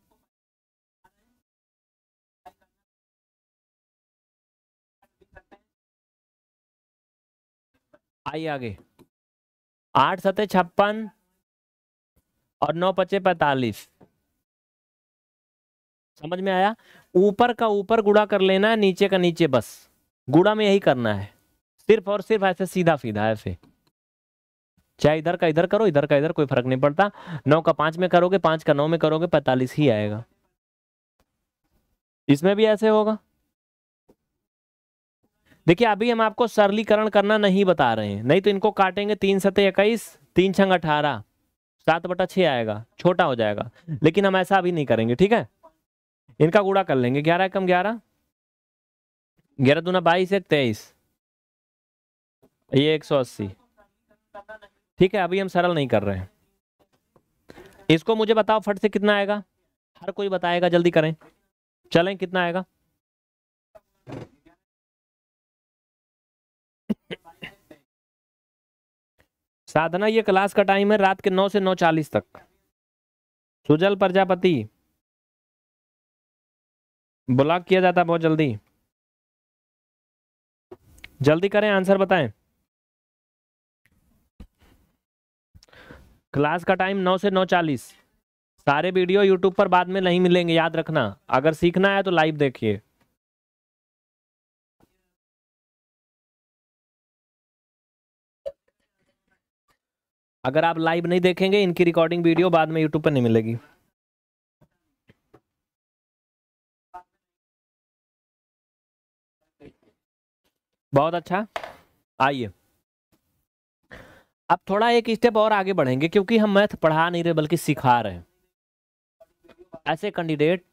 आइए आगे आठ सतह छप्पन और नौ पचे पैतालीस समझ में आया ऊपर का ऊपर गुड़ा कर लेना है नीचे का नीचे बस गुड़ा में यही करना है सिर्फ और सिर्फ ऐसे सीधा सीधा ऐसे चाहे इधर का इधर करो इधर का इधर कोई फर्क नहीं पड़ता नौ का पांच में करोगे पांच का नौ में करोगे पैतालीस ही आएगा इसमें भी ऐसे होगा देखिए अभी हम आपको सरलीकरण करना नहीं बता रहे हैं नहीं तो इनको काटेंगे तीन सतह इक्कीस तीन छंग अठारह सात बटा छः आएगा छोटा हो जाएगा लेकिन हम ऐसा अभी नहीं करेंगे ठीक है इनका गुड़ा कर लेंगे ग्यारह एकम ग्यारह ग्यारह दूना बाईस एक तेईस ये एक सौ अस्सी ठीक है अभी हम सरल नहीं कर रहे हैं इसको मुझे बताओ फट से कितना आएगा हर कोई बताएगा जल्दी करें चलें कितना आएगा साधना ये क्लास का टाइम है रात के नौ से नौ चालीस तक सुजल प्रजापति ब्लॉक किया जाता बहुत जल्दी जल्दी करें आंसर बताएं क्लास का टाइम नौ से नौ चालीस सारे वीडियो यूट्यूब पर बाद में नहीं मिलेंगे याद रखना अगर सीखना है तो लाइव देखिए अगर आप लाइव नहीं देखेंगे इनकी रिकॉर्डिंग वीडियो बाद में यूट्यूब पर नहीं मिलेगी बहुत अच्छा आइए अब थोड़ा एक स्टेप और आगे बढ़ेंगे क्योंकि हम मैथ पढ़ा नहीं रहे बल्कि सिखा रहे हैं ऐसे कैंडिडेट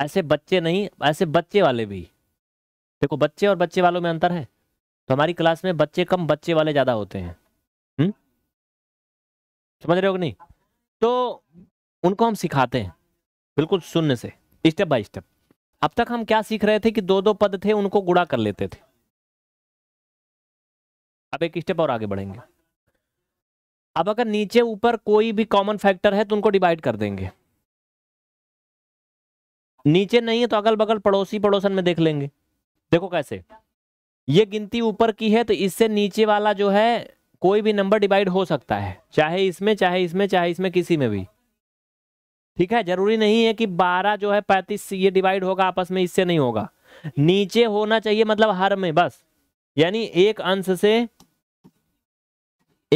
ऐसे बच्चे नहीं ऐसे बच्चे वाले भी देखो बच्चे और बच्चे वालों में अंतर है तो हमारी क्लास में बच्चे कम बच्चे वाले ज़्यादा होते हैं हुँ? हम्म? समझ रहे हो नहीं तो उनको हम सिखाते हैं बिल्कुल शून्य से स्टेप बाय स्टेप अब तक हम क्या सीख रहे थे कि दो दो पद थे उनको गुड़ा कर लेते थे अब एक स्टेप और आगे बढ़ेंगे अब अगर नीचे ऊपर कोई भी कॉमन फैक्टर है तो उनको डिवाइड कर देंगे नीचे नहीं है तो अगल बगल पड़ोसी पड़ोसन में देख लेंगे देखो कैसे ये गिनती ऊपर की है तो इससे नीचे वाला जो है कोई भी नंबर डिवाइड हो सकता है चाहे इसमें चाहे इसमें चाहे इसमें किसी में भी ठीक है जरूरी नहीं है कि बारह जो है पैंतीस ये डिवाइड होगा आपस में इससे नहीं होगा नीचे होना चाहिए मतलब हर में बस यानी एक अंश से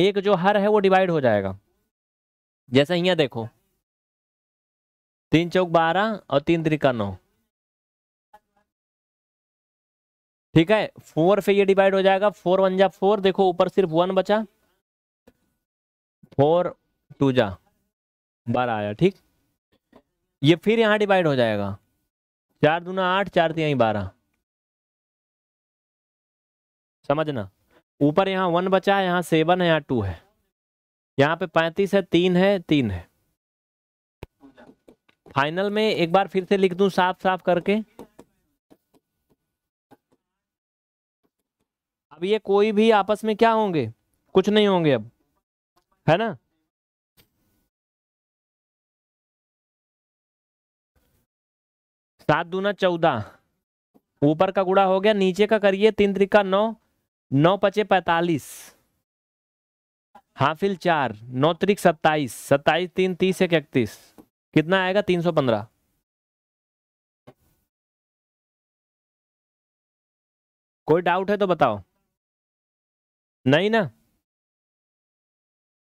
एक जो हर है वो डिवाइड हो जाएगा जैसे यहां देखो तीन चौक बारह और तीन त्रिका नौ ठीक है फोर पे ये डिवाइड हो जाएगा फोर वन जा फोर देखो ऊपर सिर्फ वन बचा फोर टू जा बारह आया ठीक ये फिर यहाँ डिवाइड हो जाएगा चार दूना आठ चार तीन बारह समझना ऊपर यहाँ वन बचा है यहाँ सेवन है यहाँ टू है यहाँ पे पैंतीस है तीन है तीन है फाइनल में एक बार फिर से लिख दू साफ साफ करके अब ये कोई भी आपस में क्या होंगे कुछ नहीं होंगे अब है ना सात दूना चौदह ऊपर का गुड़ा हो गया नीचे का करिए तीन त्रिका नौ नौ पचे पैतालीस हाफिल चार नौ त्रिक सत्ताईस सत्ताईस तीन तीस एक इकतीस कितना आएगा तीन सौ पंद्रह कोई डाउट है तो बताओ नहीं ना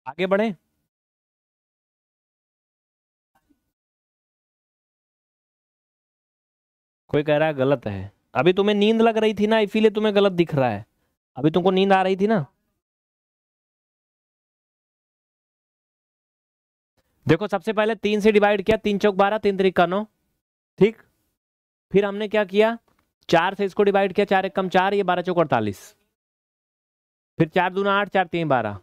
आगे बढ़े कोई कह रहा है गलत है अभी तुम्हें नींद लग रही थी ना इसीलिए तुम्हें गलत दिख रहा है अभी तुमको नींद आ रही थी ना देखो सबसे पहले तीन से डिवाइड किया तीन चौक बारह तीन तरीका नौ ठीक फिर हमने क्या किया चार से इसको डिवाइड किया चार एक कम चार ये बारह चौक अड़तालीस फिर चार दूना आठ चार तीन बारह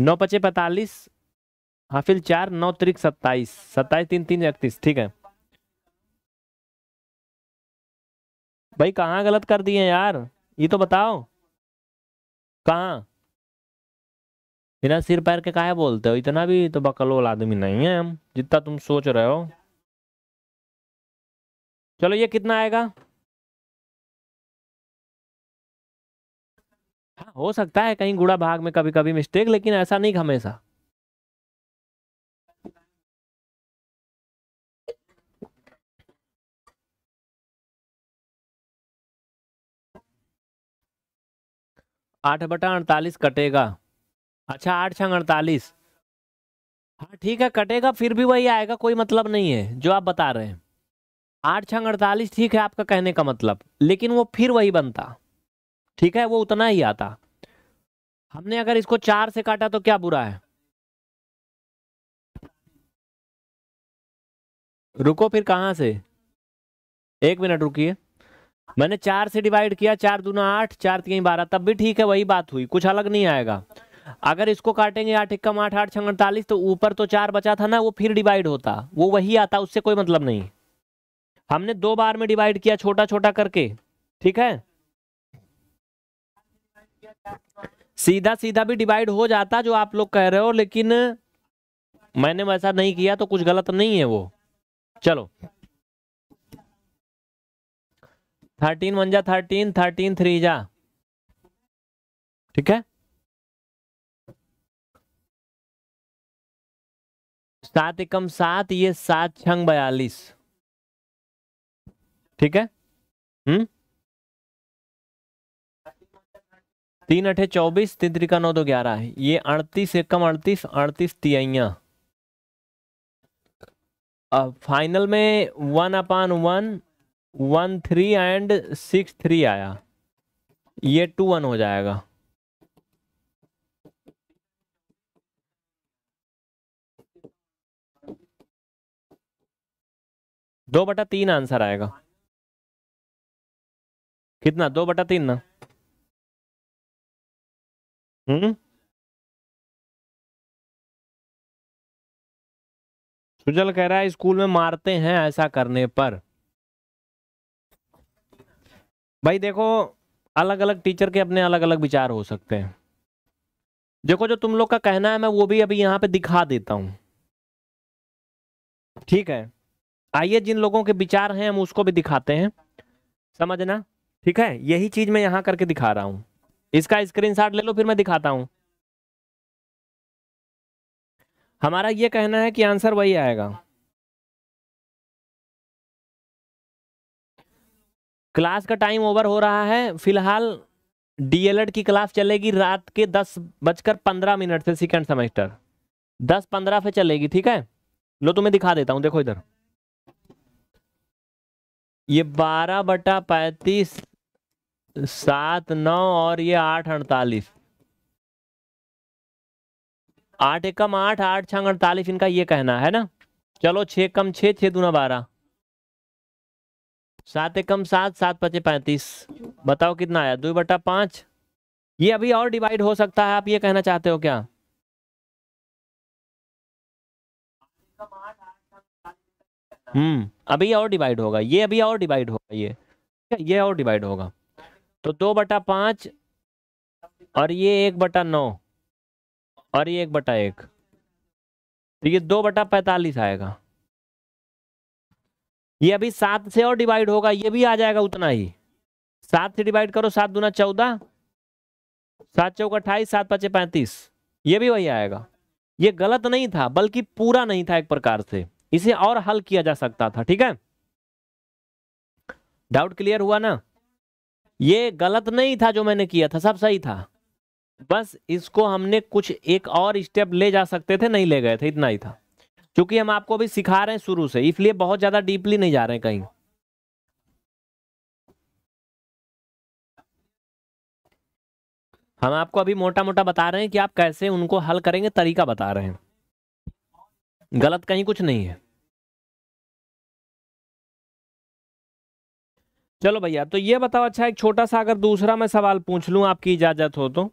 नौ पचे पैतालीस हाफिल चार नौ त्रिक सत्ताईस सत्ताईस तीन तीन इकतीस ठीक है भाई कहाँ गलत कर दिए यार ये तो बताओ कहाँ बिना सिर पैर के काहे बोलते हो इतना भी तो बकलोल आदमी नहीं है हम जितना तुम सोच रहे हो चलो ये कितना आएगा हाँ हो सकता है कहीं गुड़ा भाग में कभी कभी मिस्टेक लेकिन ऐसा नहीं हमेशा आठ बटा अड़तालीस कटेगा अच्छा आठ छंग अड़तालीस हाँ ठीक है कटेगा फिर भी वही आएगा कोई मतलब नहीं है जो आप बता रहे हैं आठ छंग अड़तालीस ठीक है आपका कहने का मतलब लेकिन वो फिर वही बनता ठीक है वो उतना ही आता हमने अगर इसको चार से काटा तो क्या बुरा है रुको फिर कहां से एक मिनट रुकिए मैंने चार से डिवाइड किया चार दूना आठ चार तीन बारह तब भी ठीक है वही बात हुई कुछ अलग नहीं आएगा अगर इसको काटेंगे आठ इक्कम आठ आठ छंग अड़तालीस तो ऊपर तो चार बचा था ना वो फिर डिवाइड होता वो वही आता उससे कोई मतलब नहीं हमने दो बार में डिवाइड किया छोटा छोटा करके ठीक है सीधा सीधा भी डिवाइड हो जाता जो आप लोग कह रहे हो लेकिन मैंने वैसा नहीं किया तो कुछ गलत नहीं है वो चलो थर्टीन वन जा थर्टीन थर्टीन थ्री जा ठीक है सात एकम सात ये सात छंग बयालीस ठीक है हम्म तीन अठे चौबीस तीन त्रिका नौ दो ग्यारह ये अड़तीस एकम अड़तीस अड़तीस तियाइया फाइनल में वन अपान one one three and six three आया ये टू वन हो जाएगा दो बटा तीन आंसर आएगा कितना दो बटा तीन ना Hmm? सुजल कह रहा है स्कूल में मारते हैं ऐसा करने पर भाई देखो अलग अलग टीचर के अपने अलग अलग विचार हो सकते हैं देखो जो तुम लोग का कहना है मैं वो भी अभी यहाँ पे दिखा देता हूँ ठीक है आइए जिन लोगों के विचार हैं हम उसको भी दिखाते हैं समझना ठीक है यही चीज मैं यहां करके दिखा रहा हूँ इसका स्क्रीनशॉट ले लो फिर मैं दिखाता हूं हमारा ये कहना है कि आंसर वही आएगा क्लास का टाइम ओवर हो रहा है फिलहाल डीएलएड की क्लास चलेगी रात के दस बजकर पंद्रह मिनट से सेकेंड सेमेस्टर दस पंद्रह पे चलेगी ठीक है लो तुम्हें दिखा देता हूं देखो इधर ये बारह बटा पैंतीस सात नौ और ये आठ अड़तालीस आठ एकम आठ आठ छंग अड़तालीस इनका ये कहना है ना चलो छ कम छ छ दूना बारह सात एकम सात सात पचे पैंतीस बताओ कितना आया दो बटा पांच ये अभी और डिवाइड हो सकता है आप ये कहना चाहते हो क्या हम्म अभी और डिवाइड होगा ये अभी और डिवाइड होगा ये ये और डिवाइड होगा तो दो बटा पाँच और ये एक बटा नौ और ये एक बटा एक तो ये दो बटा पैंतालीस आएगा ये अभी सात से और डिवाइड होगा ये भी आ जाएगा उतना ही सात से डिवाइड करो सात दूना चौदह सात चौक अट्ठाईस सात पचे पैंतीस ये भी वही आएगा ये गलत नहीं था बल्कि पूरा नहीं था एक प्रकार से इसे और हल किया जा सकता था ठीक है डाउट क्लियर हुआ ना ये गलत नहीं था जो मैंने किया था सब सही था बस इसको हमने कुछ एक और स्टेप ले जा सकते थे नहीं ले गए थे इतना ही था क्योंकि हम आपको अभी सिखा रहे हैं शुरू से इसलिए बहुत ज़्यादा डीपली नहीं जा रहे हैं कहीं हम आपको अभी मोटा मोटा बता रहे हैं कि आप कैसे उनको हल करेंगे तरीका बता रहे हैं गलत कहीं कुछ नहीं है चलो भैया तो ये बताओ अच्छा एक छोटा सा अगर दूसरा मैं सवाल पूछ लूँ आपकी इजाज़त हो तो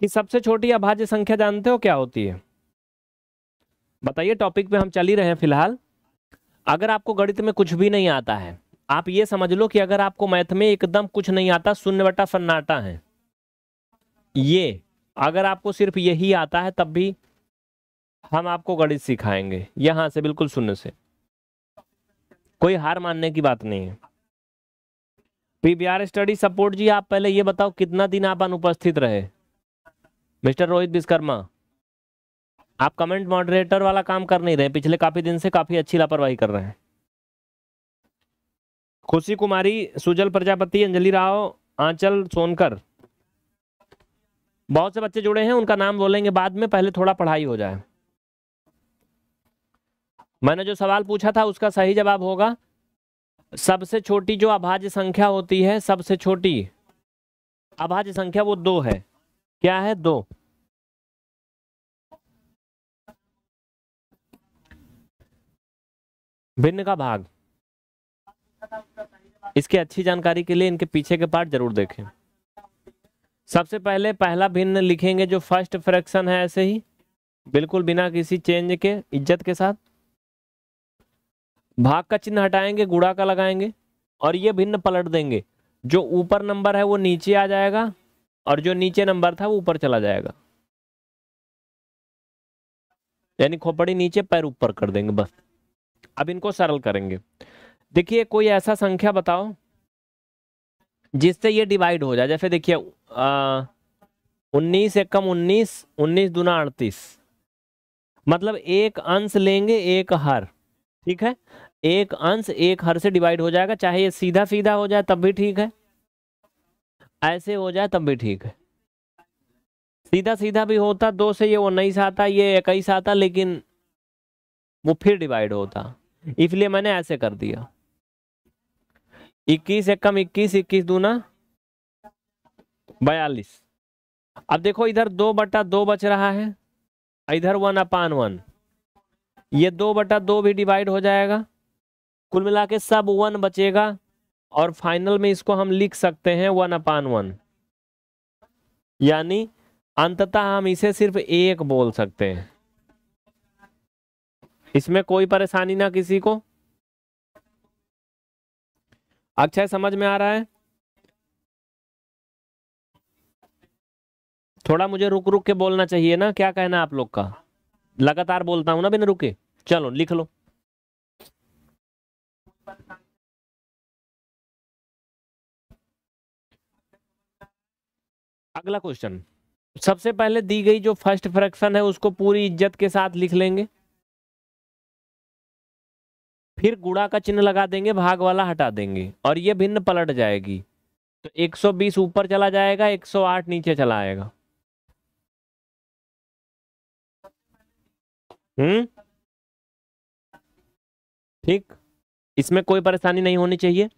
कि सबसे छोटी अभाज्य संख्या जानते हो क्या होती है बताइए टॉपिक पे हम चल ही रहे हैं फिलहाल अगर आपको गणित में कुछ भी नहीं आता है आप ये समझ लो कि अगर आपको मैथ में एकदम कुछ नहीं आता शून्य बटा सन्नाटा है ये अगर आपको सिर्फ यही आता है तब भी हम आपको गणित सिखाएंगे यहां से बिल्कुल शून्य से कोई हार मानने की बात नहीं है पीबीआर स्टडी सपोर्ट जी आप पहले ये बताओ कितना दिन आप अनुपस्थित रहे मिस्टर रोहित विश्वकर्मा आप कमेंट मॉडरेटर वाला काम कर नहीं रहे पिछले काफी दिन से काफी अच्छी लापरवाही कर रहे हैं खुशी कुमारी सुजल प्रजापति अंजलि राव आंचल सोनकर बहुत से बच्चे जुड़े हैं उनका नाम बोलेंगे बाद में पहले थोड़ा पढ़ाई हो जाए मैंने जो सवाल पूछा था उसका सही जवाब होगा सबसे छोटी जो अभाज्य संख्या होती है सबसे छोटी अभाज्य संख्या वो दो है क्या है दो भिन्न का भाग इसकी अच्छी जानकारी के लिए इनके पीछे के पार्ट जरूर देखें सबसे पहले पहला भिन्न लिखेंगे जो फर्स्ट फ्रैक्शन है ऐसे ही बिल्कुल बिना किसी चेंज के इज्जत के साथ भाग का चिन्ह हटाएंगे गुड़ा का लगाएंगे और ये भिन्न पलट देंगे जो ऊपर नंबर है वो नीचे आ जाएगा और जो नीचे नंबर था वो ऊपर चला जाएगा यानी खोपड़ी नीचे पैर ऊपर कर देंगे बस अब इनको सरल करेंगे देखिए कोई ऐसा संख्या बताओ जिससे ये डिवाइड हो जाए जैसे देखिए उन्नीस एक कम उन्नीस उन्नीस दूना अड़तीस मतलब एक अंश लेंगे एक हर ठीक है एक अंश एक हर से डिवाइड हो जाएगा चाहे ये सीधा सीधा हो जाए तब भी ठीक है ऐसे हो जाए तब भी ठीक है सीधा सीधा भी होता दो से ये उन्नीस आता ये इक्कीस आता लेकिन वो फिर डिवाइड होता इसलिए मैंने ऐसे कर दिया इक्कीस एकम इक्कीस इक्कीस दूना बयालीस अब देखो इधर दो बटा दो बच रहा है इधर वन अपान वन ये दो बटा दो भी डिवाइड हो जाएगा कुल मिला के सब वन बचेगा और फाइनल में इसको हम लिख सकते हैं वन अपान वन यानी अंततः हम इसे सिर्फ एक बोल सकते हैं इसमें कोई परेशानी ना किसी को अक्षय अच्छा, समझ में आ रहा है थोड़ा मुझे रुक रुक के बोलना चाहिए ना क्या कहना आप लोग का लगातार बोलता हूं ना बिना रुके चलो लिख लो अगला क्वेश्चन सबसे पहले दी गई जो फर्स्ट फ्रैक्शन है उसको पूरी इज्जत के साथ लिख लेंगे फिर गुड़ा का चिन्ह लगा देंगे भाग वाला हटा देंगे और ये भिन्न पलट जाएगी तो 120 ऊपर चला जाएगा 108 नीचे चला आएगा हम्म ठीक इसमें कोई परेशानी नहीं होनी चाहिए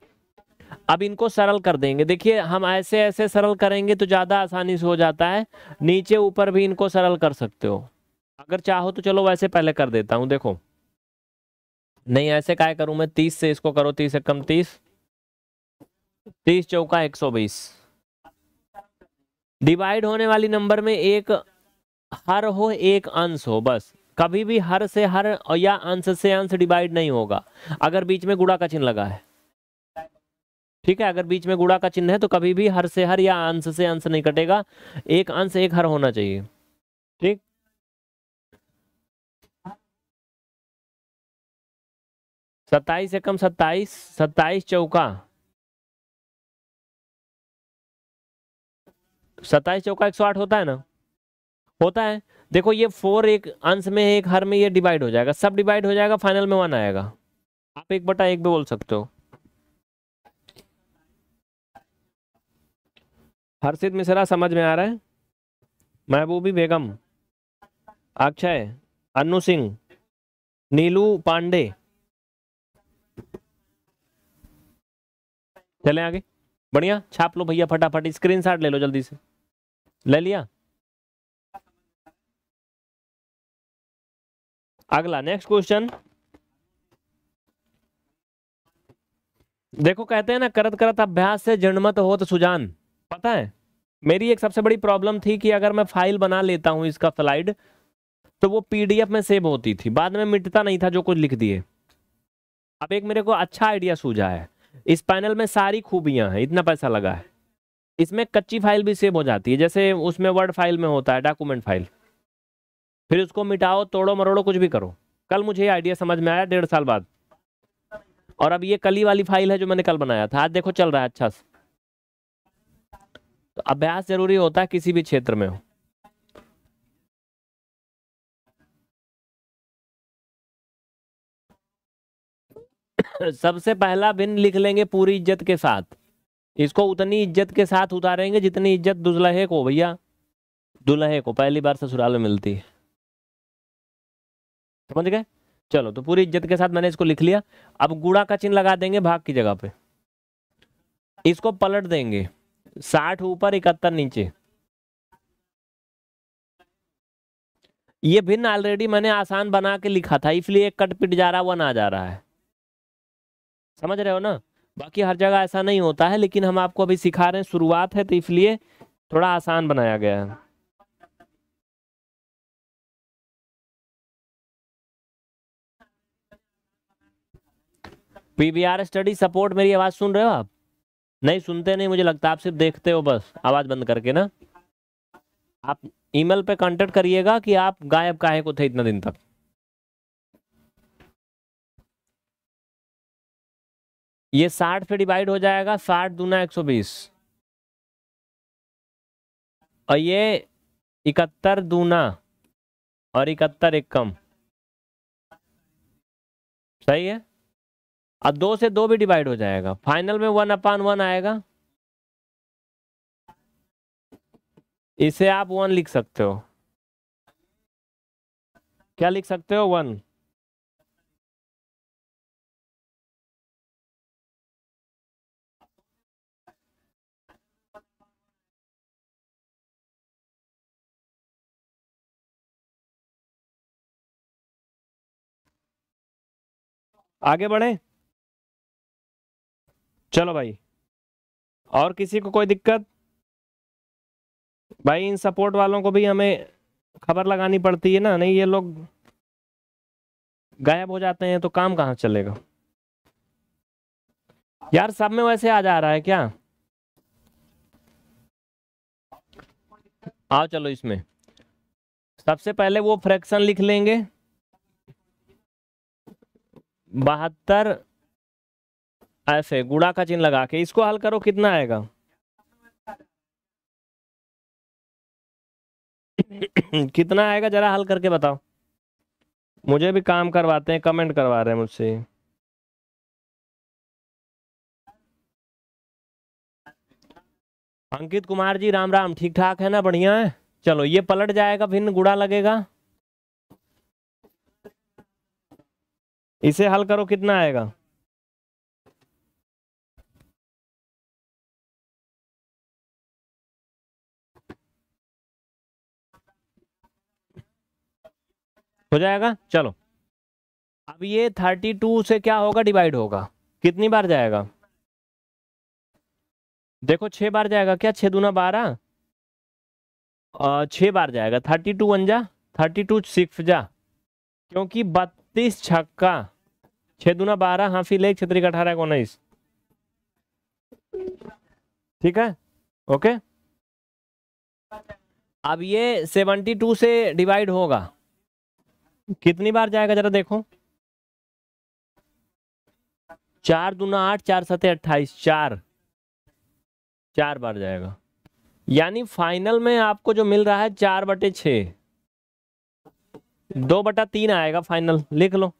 अब इनको सरल कर देंगे देखिए हम ऐसे ऐसे सरल करेंगे तो ज़्यादा आसानी से हो जाता है नीचे ऊपर भी इनको सरल कर सकते हो अगर चाहो तो चलो वैसे पहले कर देता हूँ देखो नहीं ऐसे काय करूँ मैं तीस से इसको करो तीस से कम तीस तीस चौका एक सौ बीस डिवाइड होने वाली नंबर में एक हर हो एक अंश हो बस कभी भी हर से हर या अंश से अंश डिवाइड नहीं होगा अगर बीच में गुड़ा का चिन्ह लगा है ठीक है अगर बीच में गुड़ा का चिन्ह है तो कभी भी हर से हर या अंश से अंश नहीं कटेगा एक अंश एक हर होना चाहिए ठीक सत्ताईस एकम सत्ताईस सत्ताईस चौका सत्ताईस चौका एक सौ आठ होता है ना होता है देखो ये फोर एक अंश में एक हर में ये डिवाइड हो जाएगा सब डिवाइड हो जाएगा फाइनल में वन आएगा आप एक बटा एक भी बोल सकते हो हर्षित मिश्रा समझ में आ रहा है महबूबी बेगम अक्षय अनु सिंह नीलू पांडे चले आगे बढ़िया छाप लो भैया फटाफट स्क्रीनशॉट ले लो जल्दी से ले लिया अगला नेक्स्ट क्वेश्चन देखो कहते हैं ना करत करत अभ्यास से जन्मत हो तो सुजान पता है मेरी एक सबसे बड़ी प्रॉब्लम थी कि अगर मैं फाइल बना लेता हूं इसका स्लाइड तो वो पीडीएफ में सेव होती थी बाद में मिटता नहीं था जो कुछ लिख दिए अब एक मेरे को अच्छा आइडिया सूझा है इस पैनल में सारी खूबियां हैं इतना पैसा लगा है इसमें कच्ची फाइल भी सेव हो जाती है जैसे उसमें वर्ड फाइल में होता है डॉक्यूमेंट फाइल फिर उसको मिटाओ तोड़ो मरोड़ो कुछ भी करो कल मुझे ये आइडिया समझ में आया डेढ़ साल बाद और अब ये कली वाली फाइल है जो मैंने कल बनाया था आज देखो चल रहा है अच्छा से तो अभ्यास जरूरी होता है किसी भी क्षेत्र में हो सबसे पहला भिन्न लिख लेंगे पूरी इज्जत के साथ इसको उतनी इज्जत के साथ उतारेंगे जितनी इज्जत दुजलहे को भैया दुल्हे को पहली बार ससुराल में मिलती है समझ गए चलो तो पूरी इज्जत के साथ मैंने इसको लिख लिया अब गुड़ा का चिन्ह लगा देंगे भाग की जगह पे इसको पलट देंगे साठ ऊपर इकहत्तर नीचे ये भिन्न ऑलरेडी मैंने आसान बना के लिखा था इसलिए कट पिट जा रहा वन आ जा रहा है समझ रहे हो ना बाकी हर जगह ऐसा नहीं होता है लेकिन हम आपको अभी सिखा रहे हैं शुरुआत है तो इसलिए थोड़ा आसान बनाया गया है पीवीआर स्टडी सपोर्ट मेरी आवाज़ सुन रहे हो आप नहीं सुनते नहीं मुझे लगता आप सिर्फ देखते हो बस आवाज़ बंद करके ना आप ईमेल पे कांटेक्ट करिएगा कि आप गायब काहे को थे इतना दिन तक ये साठ पे डिवाइड हो जाएगा साठ दूना एक सौ बीस और ये इकहत्तर दूना और इकहत्तर एक कम सही है अब दो से दो भी डिवाइड हो जाएगा फाइनल में वन अपान वन आएगा इसे आप वन लिख सकते हो क्या लिख सकते हो वन आगे बढ़े चलो भाई और किसी को कोई दिक्कत भाई इन सपोर्ट वालों को भी हमें खबर लगानी पड़ती है ना नहीं ये लोग गायब हो जाते हैं तो काम कहाँ चलेगा यार सब में वैसे आ जा रहा है क्या आओ चलो इसमें सबसे पहले वो फ्रैक्शन लिख लेंगे बहत्तर ऐसे गुड़ा का चिन्ह लगा के इसको हल करो कितना आएगा कितना आएगा जरा हल करके बताओ मुझे भी काम करवाते हैं कमेंट करवा रहे हैं मुझसे अंकित कुमार जी राम राम ठीक ठाक है ना बढ़िया है चलो ये पलट जाएगा भिन्न गुड़ा लगेगा इसे हल करो कितना आएगा हो जाएगा चलो अब ये थर्टी टू से क्या होगा डिवाइड होगा कितनी बार जाएगा देखो छह बार जाएगा क्या छह दूना बारह छह बार जाएगा थर्टी टू वन जा थर्टी टू सिक्स जा क्योंकि बत्तीस छक्का छह दूना बारह हाँ फिर एक छतरी अठारह एक उन्नीस ठीक है ओके अब ये सेवेंटी टू से डिवाइड होगा कितनी बार जाएगा जरा देखो चार दूना आठ चार सते अट्ठाईस चार चार बार जाएगा यानी फाइनल में आपको जो मिल रहा है चार बटे छ दो बटा तीन आएगा फाइनल लिख लो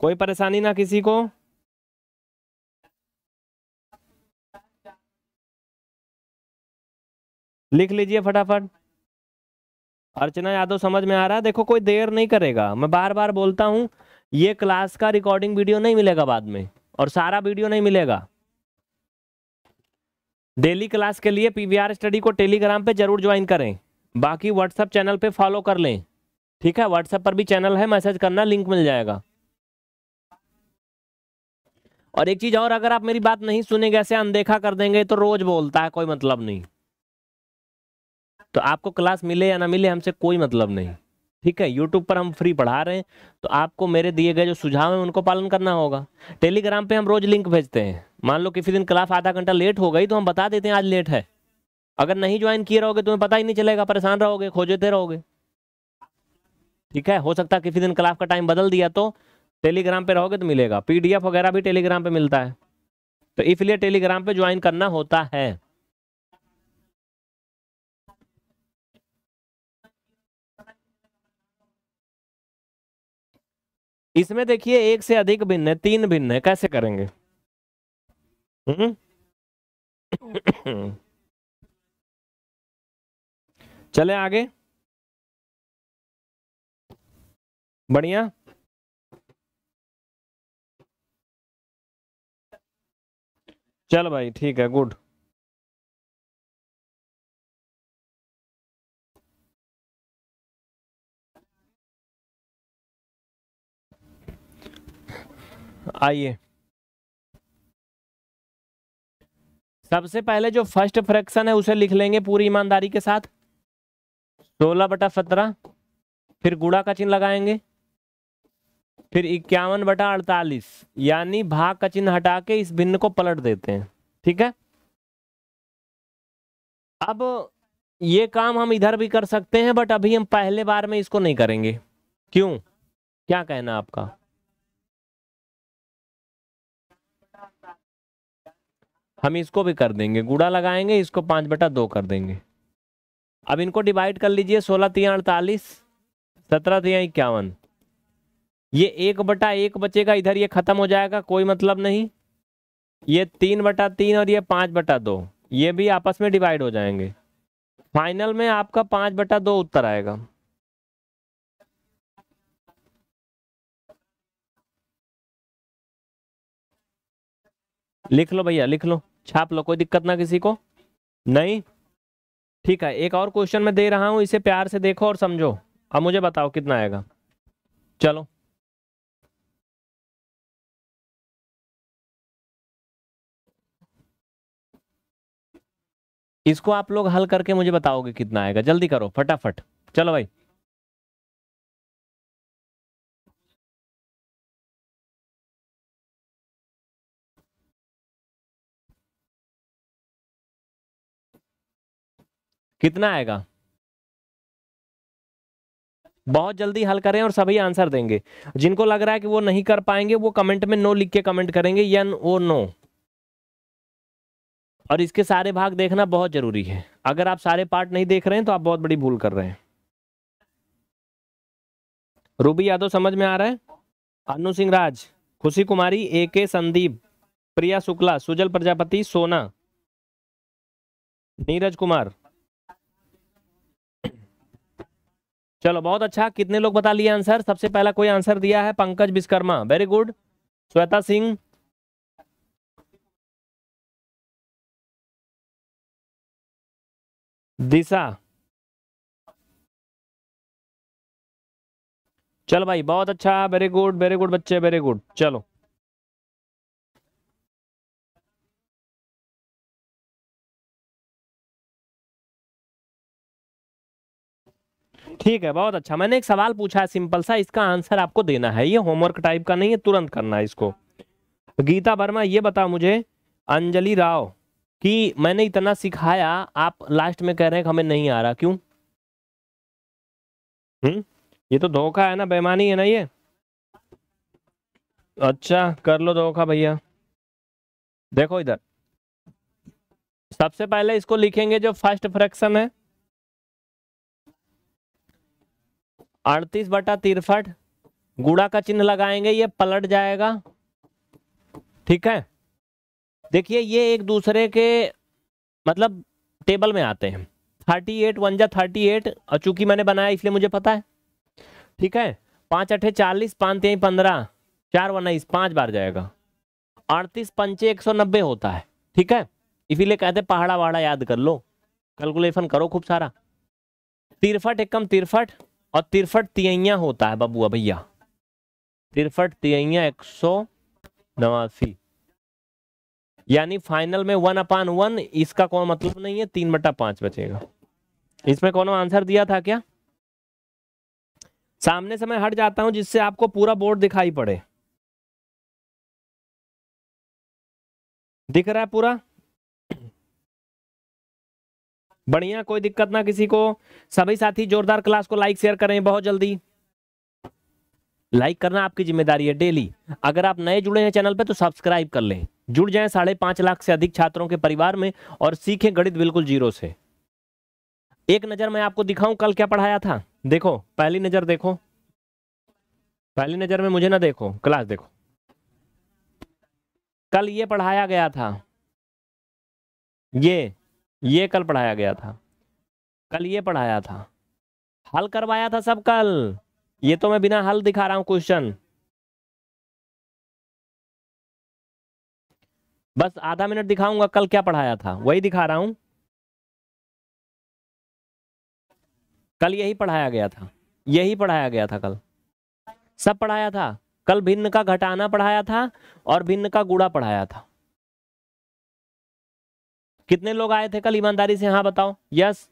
कोई परेशानी ना किसी को लिख लीजिए फटाफट अर्चना यादव समझ में आ रहा है देखो कोई देर नहीं करेगा मैं बार बार बोलता हूँ ये क्लास का रिकॉर्डिंग वीडियो नहीं मिलेगा बाद में और सारा वीडियो नहीं मिलेगा डेली क्लास के लिए पीवीआर स्टडी को टेलीग्राम पे जरूर ज्वाइन करें बाकी व्हाट्सएप चैनल पे फॉलो कर लें ठीक है व्हाट्सएप पर भी चैनल है मैसेज करना लिंक मिल जाएगा और एक चीज़ और अगर आप मेरी बात नहीं सुनेंगे ऐसे अनदेखा कर देंगे तो रोज़ बोलता है कोई मतलब नहीं तो आपको क्लास मिले या ना मिले हमसे कोई मतलब नहीं ठीक है यूट्यूब पर हम फ्री पढ़ा रहे हैं तो आपको मेरे दिए गए जो सुझाव हैं उनको पालन करना होगा टेलीग्राम पे हम रोज लिंक भेजते हैं मान लो किसी दिन क्लास आधा घंटा लेट हो गई तो हम बता देते हैं आज लेट है अगर नहीं ज्वाइन किए रहोगे तुम्हें पता ही नहीं चलेगा परेशान रहोगे खोजते रहोगे ठीक है हो सकता है किसी दिन क्लास का टाइम बदल दिया तो टेलीग्राम पे रहोगे तो मिलेगा पीडीएफ वगैरह भी टेलीग्राम पर मिलता है तो इसलिए टेलीग्राम पे ज्वाइन करना होता है इसमें देखिए एक से अधिक भिन्न है तीन भिन्न है कैसे करेंगे हम्म? चले आगे बढ़िया चल भाई ठीक है गुड आइए सबसे पहले जो फर्स्ट फ्रैक्शन है उसे लिख लेंगे पूरी ईमानदारी के साथ सोलह बटा सत्रह फिर गुड़ा का चिन्ह लगाएंगे फिर इक्यावन बटा अड़तालीस यानी भाग का चिन्ह हटा के इस भिन्न को पलट देते हैं ठीक है अब ये काम हम इधर भी कर सकते हैं बट अभी हम पहले बार में इसको नहीं करेंगे क्यों क्या कहना आपका हम इसको भी कर देंगे गुड़ा लगाएंगे इसको पाँच बटा दो कर देंगे अब इनको डिवाइड कर लीजिए सोलह तिया अड़तालीस सत्रह तिया इक्यावन ये एक बटा एक बचेगा इधर ये ख़त्म हो जाएगा कोई मतलब नहीं ये तीन बटा तीन और ये पाँच बटा दो ये भी आपस में डिवाइड हो जाएंगे फाइनल में आपका पाँच बटा दो उत्तर आएगा लिख लो भैया लिख लो छाप लो कोई दिक्कत ना किसी को नहीं ठीक है एक और क्वेश्चन मैं दे रहा हूँ इसे प्यार से देखो और समझो अब मुझे बताओ कितना आएगा चलो इसको आप लोग हल करके मुझे बताओगे कितना आएगा जल्दी करो फटाफट चलो भाई कितना आएगा बहुत जल्दी हल करें और सभी आंसर देंगे जिनको लग रहा है कि वो नहीं कर पाएंगे वो कमेंट में नो लिख के कमेंट करेंगे यन ओ नो और इसके सारे भाग देखना बहुत जरूरी है अगर आप सारे पार्ट नहीं देख रहे हैं तो आप बहुत बड़ी भूल कर रहे हैं रूबी यादव समझ में आ रहा है अनु सिंह राज खुशी कुमारी ए के संदीप प्रिया शुक्ला सुजल प्रजापति सोना नीरज कुमार चलो बहुत अच्छा कितने लोग बता लिए आंसर सबसे पहला कोई आंसर दिया है पंकज विश्वकर्मा वेरी गुड श्वेता सिंह दिशा चलो भाई बहुत अच्छा वेरी गुड वेरी गुड बच्चे वेरी गुड चलो ठीक है बहुत अच्छा मैंने एक सवाल पूछा है सिंपल सा इसका आंसर आपको देना है ये होमवर्क टाइप का नहीं है तुरंत करना है इसको गीता वर्मा ये बताओ मुझे अंजलि राव कि मैंने इतना सिखाया आप लास्ट में कह रहे हैं हमें नहीं आ रहा क्यों हम्म ये तो धोखा है ना बेमानी है ना ये अच्छा कर लो धोखा भैया देखो इधर सबसे पहले इसको लिखेंगे जो फर्स्ट फ्रैक्शन है अड़तीस बटा तिरसठ गुड़ा का चिन्ह लगाएंगे ये पलट जाएगा ठीक है देखिए ये एक दूसरे के मतलब टेबल में आते हैं थर्टी एट वन जा थर्टी एट और चूंकि मैंने बनाया इसलिए मुझे पता है ठीक है पाँच अठे चालीस पाँच तेई पंद्रह चार उन्नीस पाँच बार जाएगा अड़तीस पंचे एक सौ नब्बे होता है ठीक है इसीलिए कहते पहाड़ा वहाड़ा याद कर लो कैलकुलेशन करो खूब सारा तिरफट एकम तिरफट और तिरफट तिया होता है बबुआ भैया तिरफट तिया एक नवासी यानी फाइनल में वन अपान वन इसका कौन मतलब नहीं है तीन बटा पांच बचेगा इसमें कौन आंसर दिया था क्या सामने से मैं हट जाता हूं जिससे आपको पूरा बोर्ड दिखाई पड़े दिख रहा है पूरा बढ़िया कोई दिक्कत ना किसी को सभी साथी जोरदार क्लास को लाइक शेयर करें बहुत जल्दी लाइक करना आपकी जिम्मेदारी है डेली अगर आप नए जुड़े हैं चैनल पे तो सब्सक्राइब कर लें जुड़ जाएं साढ़े पांच लाख से अधिक छात्रों के परिवार में और सीखें गणित बिल्कुल जीरो से एक नज़र मैं आपको दिखाऊं कल क्या पढ़ाया था देखो पहली नज़र देखो पहली नज़र में मुझे ना देखो क्लास देखो कल ये पढ़ाया गया था ये ये कल पढ़ाया गया था कल ये पढ़ाया था हल करवाया था सब कल ये तो मैं बिना हल दिखा रहा हूं क्वेश्चन बस आधा मिनट दिखाऊंगा कल क्या पढ़ाया था वही दिखा रहा हूं कल यही पढ़ाया गया था यही पढ़ाया गया था कल सब पढ़ाया था कल भिन्न का घटाना पढ़ाया था और भिन्न का गुड़ा पढ़ाया था कितने लोग आए थे कल ईमानदारी से हाँ बताओ यस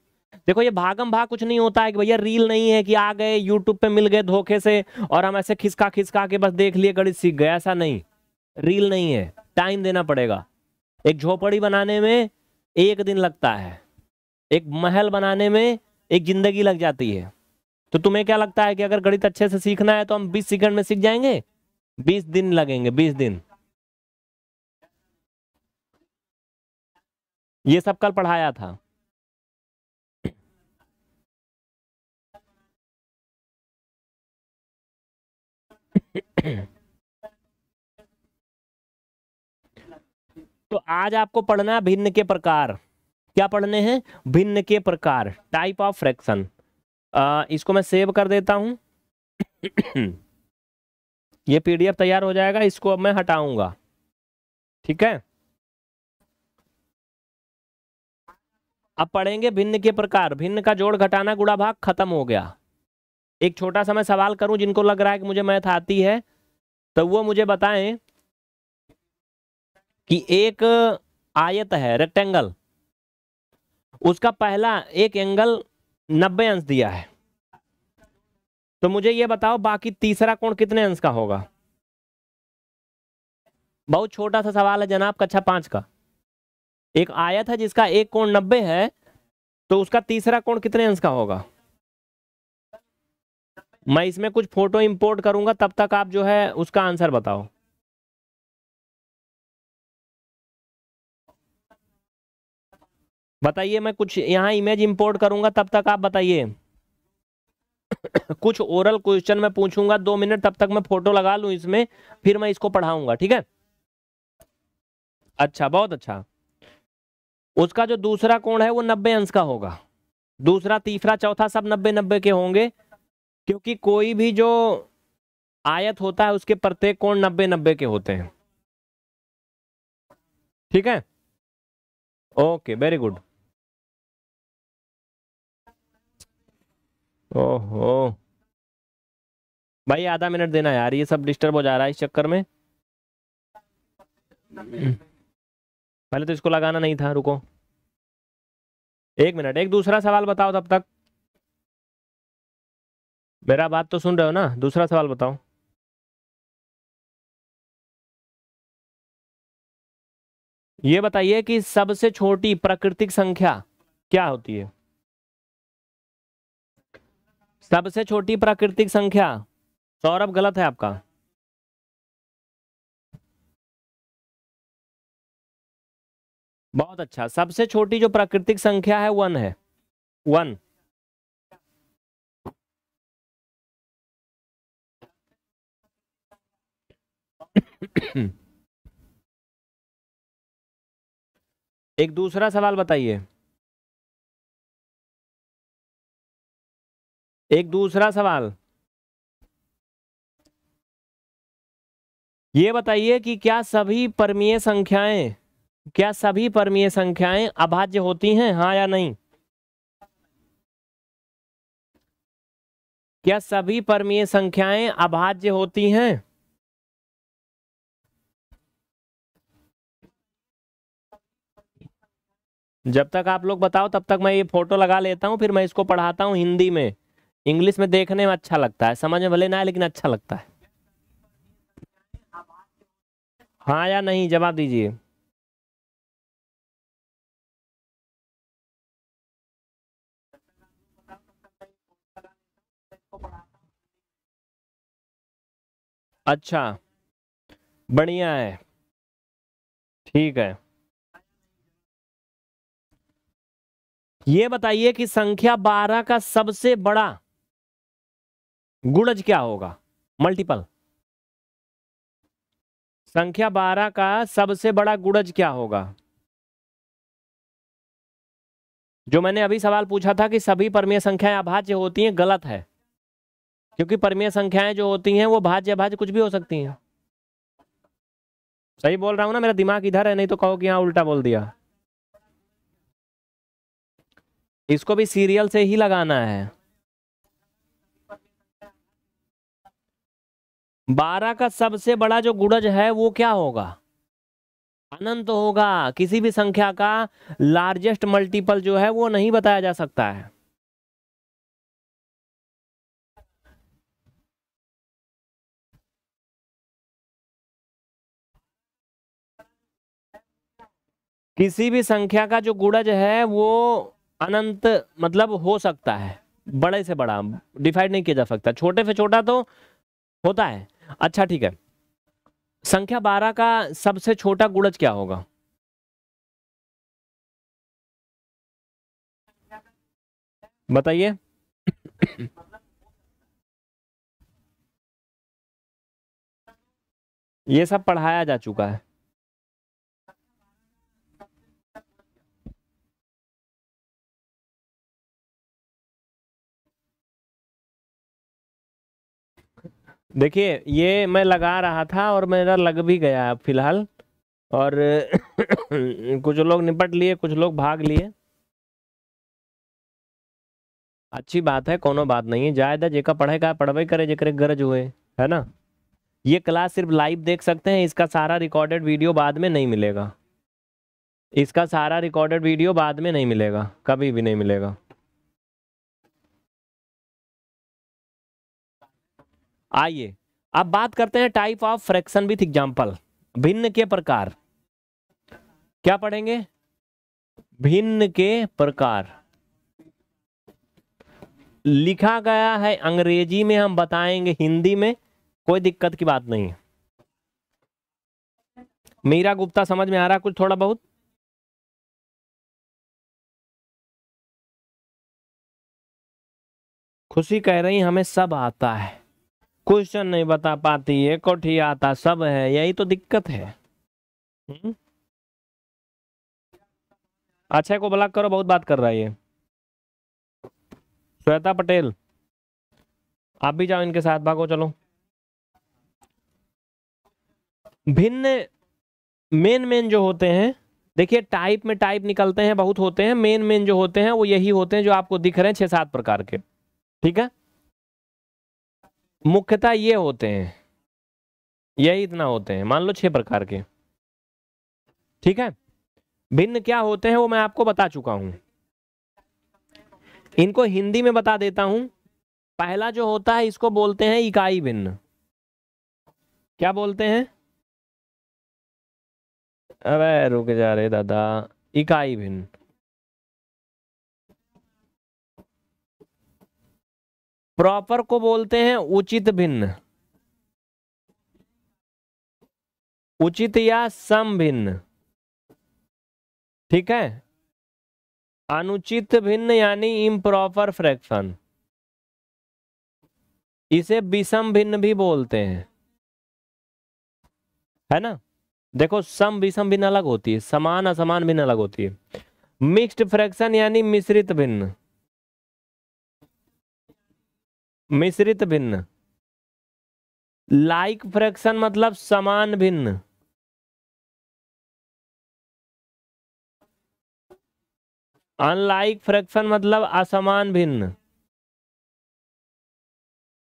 देखो ये भागम भाग कुछ नहीं होता है कि भैया रील नहीं है कि आ गए यूट्यूब पे मिल गए धोखे से और हम ऐसे खिसका खिसका के बस देख लिए गणित सीख गए ऐसा नहीं रील नहीं है टाइम देना पड़ेगा एक झोपड़ी बनाने में एक दिन लगता है एक महल बनाने में एक जिंदगी लग जाती है तो तुम्हें क्या लगता है कि अगर गणित अच्छे से सीखना है तो हम बीस सेकंड में सीख जाएंगे बीस दिन लगेंगे बीस दिन ये सब कल पढ़ाया था तो आज आपको पढ़ना है भिन्न के प्रकार क्या पढ़ने हैं भिन्न के प्रकार टाइप ऑफ फ्रैक्शन इसको मैं सेव कर देता हूं ये पीडीएफ तैयार हो जाएगा इसको अब मैं हटाऊंगा ठीक है अब पढ़ेंगे भिन्न के प्रकार भिन्न का जोड़ घटाना गुड़ा भाग खत्म हो गया एक छोटा सा मैं सवाल करूं जिनको लग रहा है कि मुझे मैथ आती है तो वो मुझे बताएं कि एक आयत है रेक्टेंगल उसका पहला एक एंगल नब्बे अंश दिया है तो मुझे ये बताओ बाकी तीसरा कोण कितने अंश का होगा बहुत छोटा सा सवाल है जनाब कक्षा पांच का एक आयत है जिसका एक कोण नब्बे है तो उसका तीसरा कोण कितने अंश का होगा मैं इसमें कुछ फोटो इंपोर्ट करूंगा तब तक आप जो है उसका आंसर बताओ बताइए मैं कुछ यहां इमेज इंपोर्ट करूंगा तब तक आप बताइए कुछ ओरल क्वेश्चन मैं पूछूंगा दो मिनट तब तक मैं फोटो लगा लू इसमें फिर मैं इसको पढ़ाऊंगा ठीक है अच्छा बहुत अच्छा उसका जो दूसरा कोण है वो नब्बे अंश का होगा दूसरा तीसरा चौथा सब नब्बे नब्बे के होंगे क्योंकि कोई भी जो आयत होता है उसके प्रत्येक कोण नब्बे नब्बे के होते हैं ठीक है ओके वेरी गुड ओहो भाई आधा मिनट देना यार ये सब डिस्टर्ब हो जा रहा है इस चक्कर में पहले तो इसको लगाना नहीं था रुको एक मिनट एक दूसरा सवाल बताओ तब तक मेरा बात तो सुन रहे हो ना दूसरा सवाल बताओ ये बताइए कि सबसे छोटी प्राकृतिक संख्या क्या होती है सबसे छोटी प्राकृतिक संख्या सौरभ गलत है आपका बहुत अच्छा सबसे छोटी जो प्राकृतिक संख्या है वन है वन एक दूसरा सवाल बताइए एक दूसरा सवाल ये बताइए कि क्या सभी परमीय संख्याएं क्या सभी परमीय संख्याएं अभाज्य होती हैं हाँ या नहीं क्या सभी परमीय संख्याएं अभाज्य होती हैं जब तक आप लोग बताओ तब तक मैं ये फोटो लगा लेता हूँ फिर मैं इसको पढ़ाता हूं हिंदी में इंग्लिश में देखने में अच्छा लगता है समझ में भले ना है लेकिन अच्छा लगता है हाँ या नहीं जवाब दीजिए अच्छा बढ़िया है ठीक है ये बताइए कि संख्या बारह का सबसे बड़ा गुणज क्या होगा मल्टीपल संख्या बारह का सबसे बड़ा गुणज क्या होगा जो मैंने अभी सवाल पूछा था कि सभी परमीय संख्याएं अभाज्य होती हैं गलत है क्योंकि परमीय संख्याएं जो होती हैं वो भाज्य भाज्य कुछ भी हो सकती हैं सही बोल रहा हूं ना मेरा दिमाग इधर है नहीं तो कहो कि यहां उल्टा बोल दिया इसको भी सीरियल से ही लगाना है बारह का सबसे बड़ा जो गुड़ज है वो क्या होगा अनंत होगा किसी भी संख्या का लार्जेस्ट मल्टीपल जो है वो नहीं बताया जा सकता है किसी भी संख्या का जो गुड़ज है वो अनंत मतलब हो सकता है बड़े से बड़ा डिफाइड नहीं किया जा सकता छोटे से छोटा तो होता है अच्छा ठीक है संख्या बारह का सबसे छोटा गुड़ज क्या होगा बताइए ये सब पढ़ाया जा चुका है देखिए ये मैं लगा रहा था और मेरा लग भी गया फिलहाल और कुछ लोग निपट लिए कुछ लोग भाग लिए अच्छी बात है कोनो बात नहीं है जायदा जेका पढ़ेगा पढ़वे करे जेकर गरज हुए है ना ये क्लास सिर्फ लाइव देख सकते हैं इसका सारा रिकॉर्डेड वीडियो बाद में नहीं मिलेगा इसका सारा रिकॉर्डेड वीडियो बाद में नहीं मिलेगा कभी भी नहीं मिलेगा आइए अब बात करते हैं type of fraction with example भिन्न के प्रकार क्या पढ़ेंगे भिन्न के प्रकार लिखा गया है अंग्रेजी में हम बताएंगे हिंदी में कोई दिक्कत की बात नहीं है मीरा गुप्ता समझ में आ रहा कुछ थोड़ा बहुत खुशी कह रही हमें सब आता है क्वेश्चन नहीं बता पाती है कोठी आता सब है यही तो दिक्कत है हम्म? अच्छा को ब्लॉक करो बहुत बात कर रहा है ये श्वेता पटेल आप भी जाओ इनके साथ भागो चलो भिन्न मेन मेन जो होते हैं देखिए टाइप में टाइप निकलते हैं बहुत होते हैं मेन मेन जो होते हैं वो यही होते हैं जो आपको दिख रहे हैं छह सात प्रकार के ठीक है मुख्यतः ये होते हैं यही इतना होते हैं मान लो छह प्रकार के ठीक है भिन्न क्या होते हैं वो मैं आपको बता चुका हूं इनको हिंदी में बता देता हूं पहला जो होता है इसको बोलते हैं इकाई भिन्न क्या बोलते हैं अरे रुक जा रहे दादा इकाई भिन्न प्रॉपर को बोलते हैं उचित भिन्न उचित या सम भिन्न ठीक है अनुचित भिन्न यानी इम्प्रॉपर फ्रैक्शन इसे विषम भिन्न भी बोलते हैं है ना देखो सम विषम भिन्न अलग होती है समान असमान भिन्न अलग होती है मिक्स्ड फ्रैक्शन यानी मिश्रित भिन्न मिश्रित भिन्न लाइक फ्रैक्शन मतलब समान भिन्न अनलाइक फ्रैक्शन मतलब असमान भिन्न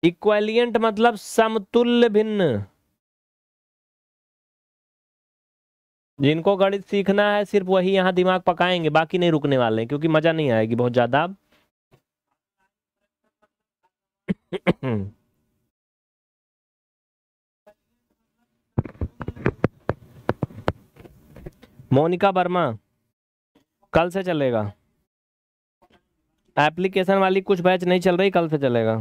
इक्वेलियंट मतलब समतुल्य भिन्न जिनको गणित सीखना है सिर्फ वही यहां दिमाग पकाएंगे बाकी नहीं रुकने वाले हैं क्योंकि मजा नहीं आएगी बहुत ज्यादा अब मोनिका वर्मा कल से चलेगा एप्लीकेशन वाली कुछ बैच नहीं चल रही कल से चलेगा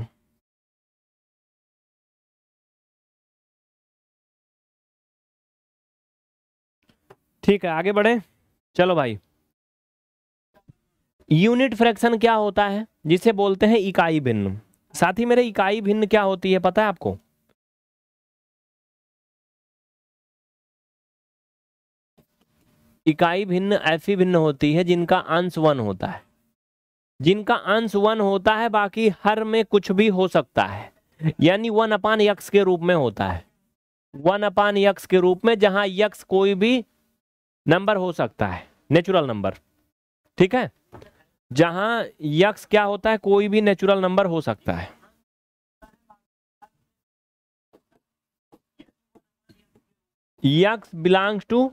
ठीक है आगे बढ़े चलो भाई यूनिट फ्रैक्शन क्या होता है जिसे बोलते हैं इकाई भिन्न साथ ही मेरे इकाई भिन्न क्या होती है पता है आपको इकाई भिन्न ऐसी भिन्न होती है जिनका अंश वन होता है जिनका अंश वन होता है बाकी हर में कुछ भी हो सकता है यानी वन अपान यक्ष के रूप में होता है वन अपान यक्ष के रूप में जहां यक्ष कोई भी नंबर हो सकता है नेचुरल नंबर ठीक है जहां यक्स क्या होता है कोई भी नेचुरल नंबर हो सकता है x belongs to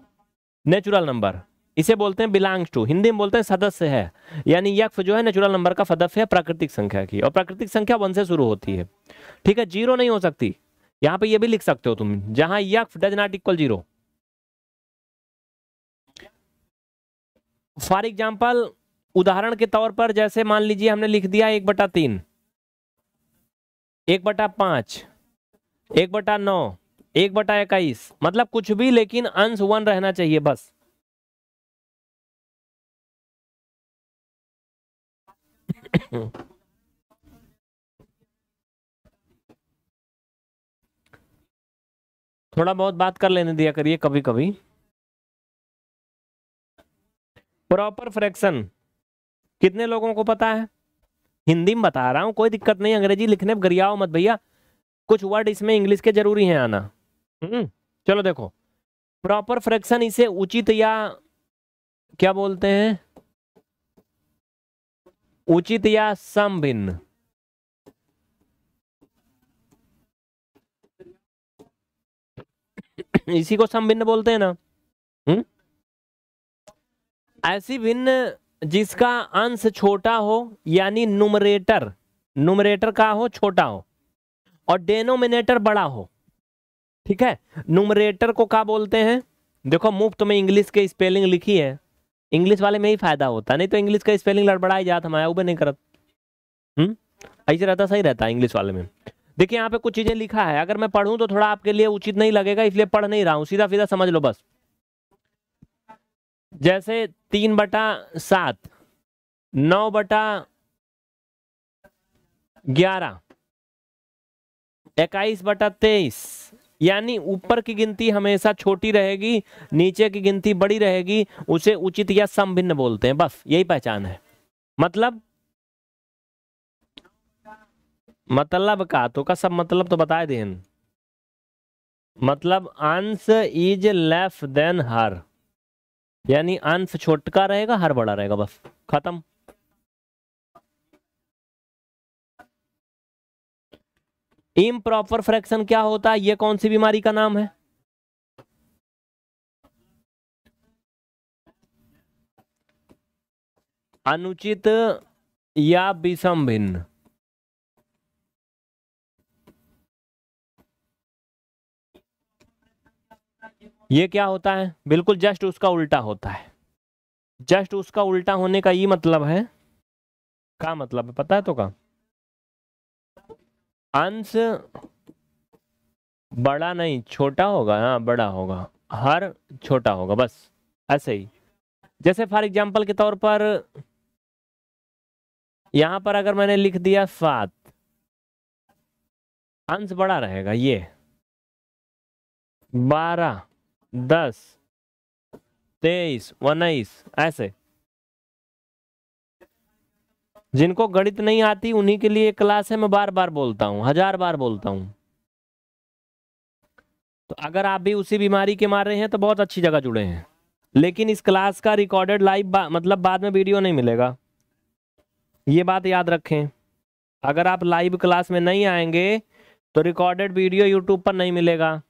natural number इसे बोलते हैं बिलोंग्स टू हिंदी में बोलते हैं सदस्य है यानी यक्ष जो है नेचुरल नंबर का सदस्य है प्राकृतिक संख्या की और प्राकृतिक संख्या वन से शुरू होती है ठीक है जीरो नहीं हो सकती यहां पे ये भी लिख सकते हो तुम जहां x does not equal zero for example उदाहरण के तौर पर जैसे मान लीजिए हमने लिख दिया एक बटा तीन एक बटा पांच एक बटा नौ एक बटा इक्कीस मतलब कुछ भी लेकिन अंश वन रहना चाहिए बस थोड़ा बहुत बात कर लेने दिया करिए कभी कभी प्रॉपर फ्रैक्शन कितने लोगों को पता है हिंदी में बता रहा हूँ कोई दिक्कत नहीं अंग्रेजी लिखने गरियाओ मत भैया कुछ वर्ड इसमें इंग्लिश के जरूरी हैं आना हम्म, चलो देखो प्रॉपर फ्रैक्शन इसे उचित या क्या बोलते हैं उचित या समभिन्न इसी को समिन्न बोलते हैं ना हम्म ऐसी भिन्न जिसका अंश छोटा हो यानी नुमरेटर नुमरेटर का हो छोटा हो और डेनोमिनेटर बड़ा हो ठीक है नुमरेटर को क्या बोलते हैं देखो मुफ्त में इंग्लिश के स्पेलिंग लिखी है इंग्लिश वाले में ही फायदा होता नहीं तो इंग्लिश का स्पेलिंग लड़बड़ा ही जाता हमारा भी नहीं करत हम्म ऐसे रहता सही रहता इंग्लिश वाले में देखिए यहाँ पे कुछ चीज़ें लिखा है अगर मैं पढ़ूँ तो थोड़ा आपके लिए उचित नहीं लगेगा इसलिए पढ़ नहीं रहा हूँ सीधा सीधा समझ लो बस जैसे तीन बटा सात नौ बटा ग्यारह इक्कीस बटा तेईस यानी ऊपर की गिनती हमेशा छोटी रहेगी नीचे की गिनती बड़ी रहेगी उसे उचित या संभिन्न बोलते हैं बस यही पहचान है मतलब मतलब का तो का सब मतलब तो बताए दे मतलब आंस इज लेस देन हर यानी अंश छोटका रहेगा हर बड़ा रहेगा बस खत्म इम प्रॉपर फ्रैक्शन क्या होता है ये कौन सी बीमारी का नाम है अनुचित या विषम भिन्न ये क्या होता है बिल्कुल जस्ट उसका उल्टा होता है जस्ट उसका उल्टा होने का ये मतलब है का मतलब है पता है तो का अंश बड़ा नहीं छोटा होगा हाँ बड़ा होगा हर छोटा होगा बस ऐसे ही जैसे फॉर एग्जाम्पल के तौर पर यहां पर अगर मैंने लिख दिया सात अंश बड़ा रहेगा ये बारह दस तेईस उन्नीस ऐसे जिनको गणित नहीं आती उन्हीं के लिए क्लास है मैं बार बार बोलता हूं हजार बार बोलता हूं तो अगर आप भी उसी बीमारी के मारे हैं तो बहुत अच्छी जगह जुड़े हैं लेकिन इस क्लास का रिकॉर्डेड लाइव बा, मतलब बाद में वीडियो नहीं मिलेगा ये बात याद रखें अगर आप लाइव क्लास में नहीं आएंगे तो रिकॉर्डेड वीडियो यूट्यूब पर नहीं मिलेगा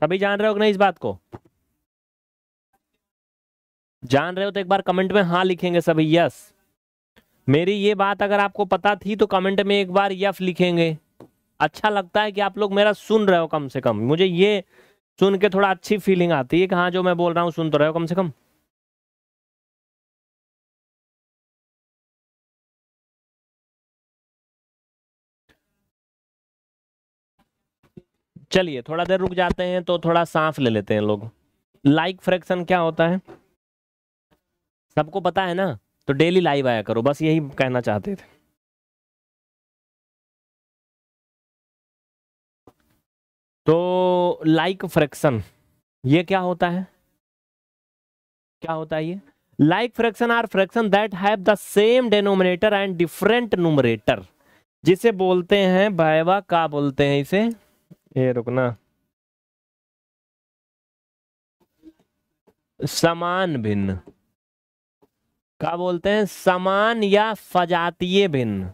सभी जान रहे हो ना इस बात को जान रहे हो तो एक बार कमेंट में हाँ लिखेंगे सभी यस मेरी ये बात अगर आपको पता थी तो कमेंट में एक बार यफ लिखेंगे अच्छा लगता है कि आप लोग मेरा सुन रहे हो कम से कम मुझे ये सुन के थोड़ा अच्छी फीलिंग आती है कि हाँ जो मैं बोल रहा हूँ सुन तो रहे हो कम से कम चलिए थोड़ा देर रुक जाते हैं तो थोड़ा सांस ले लेते हैं लोग लाइक फ्रैक्शन क्या होता है सबको पता है ना तो डेली लाइव आया करो बस यही कहना चाहते थे तो लाइक फ्रैक्शन ये क्या होता है क्या होता है ये like fraction are fraction that have the same denominator and different numerator जिसे बोलते हैं भाईवा का बोलते हैं इसे ये रुकना समान भिन्न क्या बोलते हैं समान या सजातीय भिन्न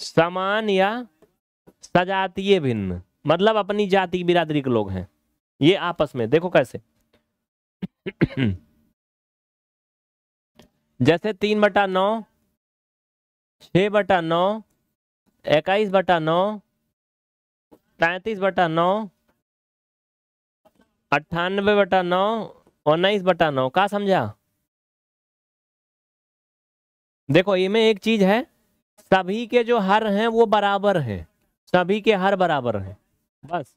समान या सजातीय भिन्न मतलब अपनी जाति बिरादरी के लोग हैं ये आपस में देखो कैसे जैसे तीन बटा नौ छ बटा नौ इक्कीस बटा नौ पैंतीस बटा नौ अट्ठानबे बटा नौ उन्नीस बटा नौ का समझा देखो इनमें एक चीज है सभी के जो हर हैं वो बराबर हैं सभी के हर बराबर हैं बस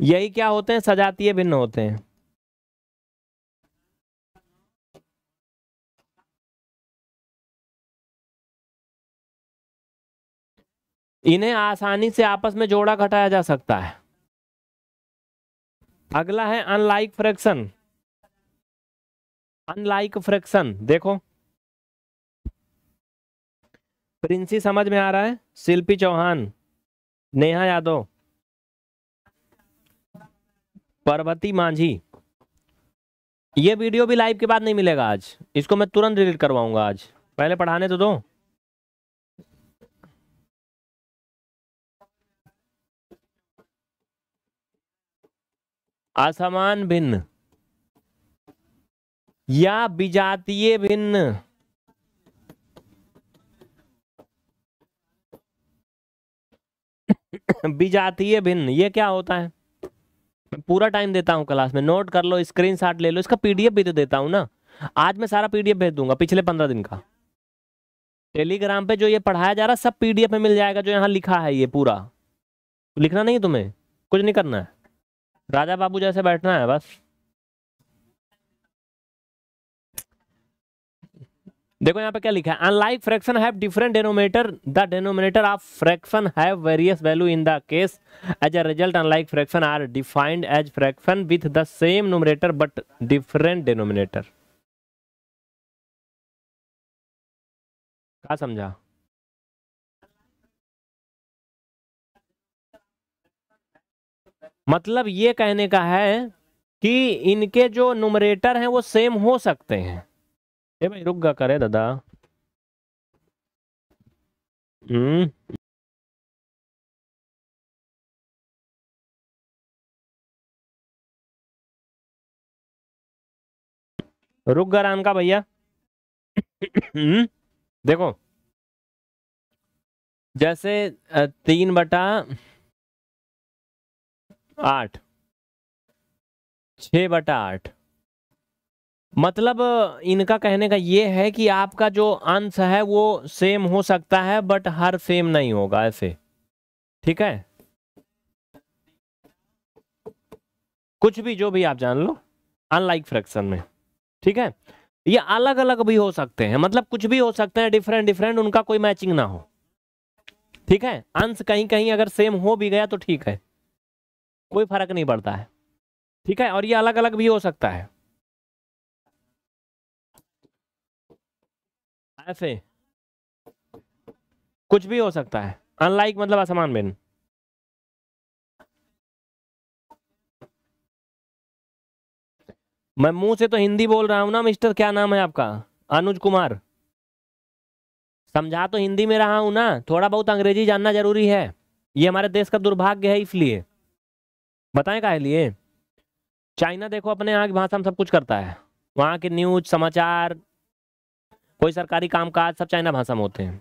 यही क्या होते हैं सजातीय भिन्न होते हैं इन्हें आसानी से आपस में जोड़ा घटाया जा सकता है अगला है अनलाइक फ्रैक्शन अनलाइक फ्रैक्शन देखो प्रिंसी समझ में आ रहा है शिल्पी चौहान नेहा यादव पर्वती मांझी ये वीडियो भी लाइव के बाद नहीं मिलेगा आज इसको मैं तुरंत डिलीट करवाऊंगा आज पहले पढ़ाने तो दो असमान भिन्न या विजातीय भिन्न विजातीय भिन्न ये क्या होता है मैं पूरा टाइम देता हूं क्लास में नोट कर लो स्क्रीन शॉट ले लो इसका पीडीएफ भी तो देता हूं ना आज मैं सारा पीडीएफ भेज दूंगा पिछले पंद्रह दिन का टेलीग्राम पे जो ये पढ़ाया जा रहा सब पीडीएफ में मिल जाएगा जो यहाँ लिखा है ये पूरा लिखना नहीं तुम्हें कुछ नहीं करना है राजा बाबू जैसे बैठना है बस देखो यहाँ पे क्या लिखा है unlike fraction have different denominator the denominator of fraction have various value in the case as a result unlike fraction are defined as fraction with the same numerator but different denominator क्या समझा मतलब ये कहने का है कि इनके जो नुमरेटर हैं वो सेम हो सकते हैं ए भाई रुक गा करे दादा हम्म रुक गा राम का भैया हम्म। देखो जैसे तीन बटा आठ छ बटा आठ मतलब इनका कहने का ये है कि आपका जो अंश है वो सेम हो सकता है बट हर सेम नहीं होगा ऐसे ठीक है कुछ भी जो भी आप जान लो अनलाइक फ्रैक्शन में ठीक है ये अलग अलग भी हो सकते हैं मतलब कुछ भी हो सकते हैं डिफरेंट डिफरेंट उनका कोई मैचिंग ना हो ठीक है अंश कहीं कहीं अगर सेम हो भी गया तो ठीक है कोई फर्क नहीं पड़ता है ठीक है और ये अलग अलग भी हो सकता है ऐसे कुछ भी हो सकता है अनलाइक मतलब असमान बिन मैं मुंह से तो हिंदी बोल रहा हूं ना मिस्टर क्या नाम है आपका अनुज कुमार समझा तो हिंदी में रहा हूं ना थोड़ा बहुत अंग्रेजी जानना जरूरी है ये हमारे देश का दुर्भाग्य है इसलिए बताएं का लिए चाइना देखो अपने यहाँ की भाषा में सब कुछ करता है वहाँ के न्यूज समाचार कोई सरकारी कामकाज सब चाइना भाषा में होते हैं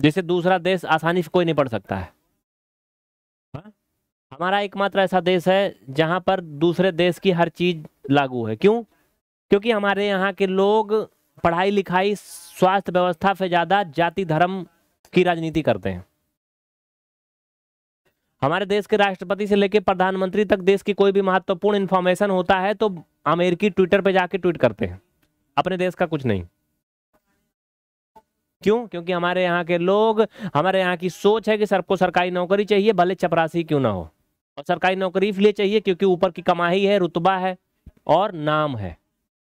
जिसे दूसरा देश आसानी से कोई नहीं पढ़ सकता है हा? हमारा एकमात्र ऐसा देश है जहाँ पर दूसरे देश की हर चीज़ लागू है क्यों क्योंकि हमारे यहाँ के लोग पढ़ाई लिखाई स्वास्थ्य व्यवस्था से ज़्यादा जाति धर्म की राजनीति करते हैं हमारे देश के राष्ट्रपति से लेकर प्रधानमंत्री तक देश की कोई भी महत्वपूर्ण इन्फॉर्मेशन होता है तो अमेरिकी ट्विटर पर जाके ट्वीट करते हैं अपने देश का कुछ नहीं क्यों क्योंकि हमारे यहाँ के लोग हमारे यहाँ की सोच है कि सबको सरकारी नौकरी चाहिए भले चपरासी क्यों ना हो और सरकारी नौकरी इसलिए चाहिए क्योंकि ऊपर की कमाई है रुतबा है और नाम है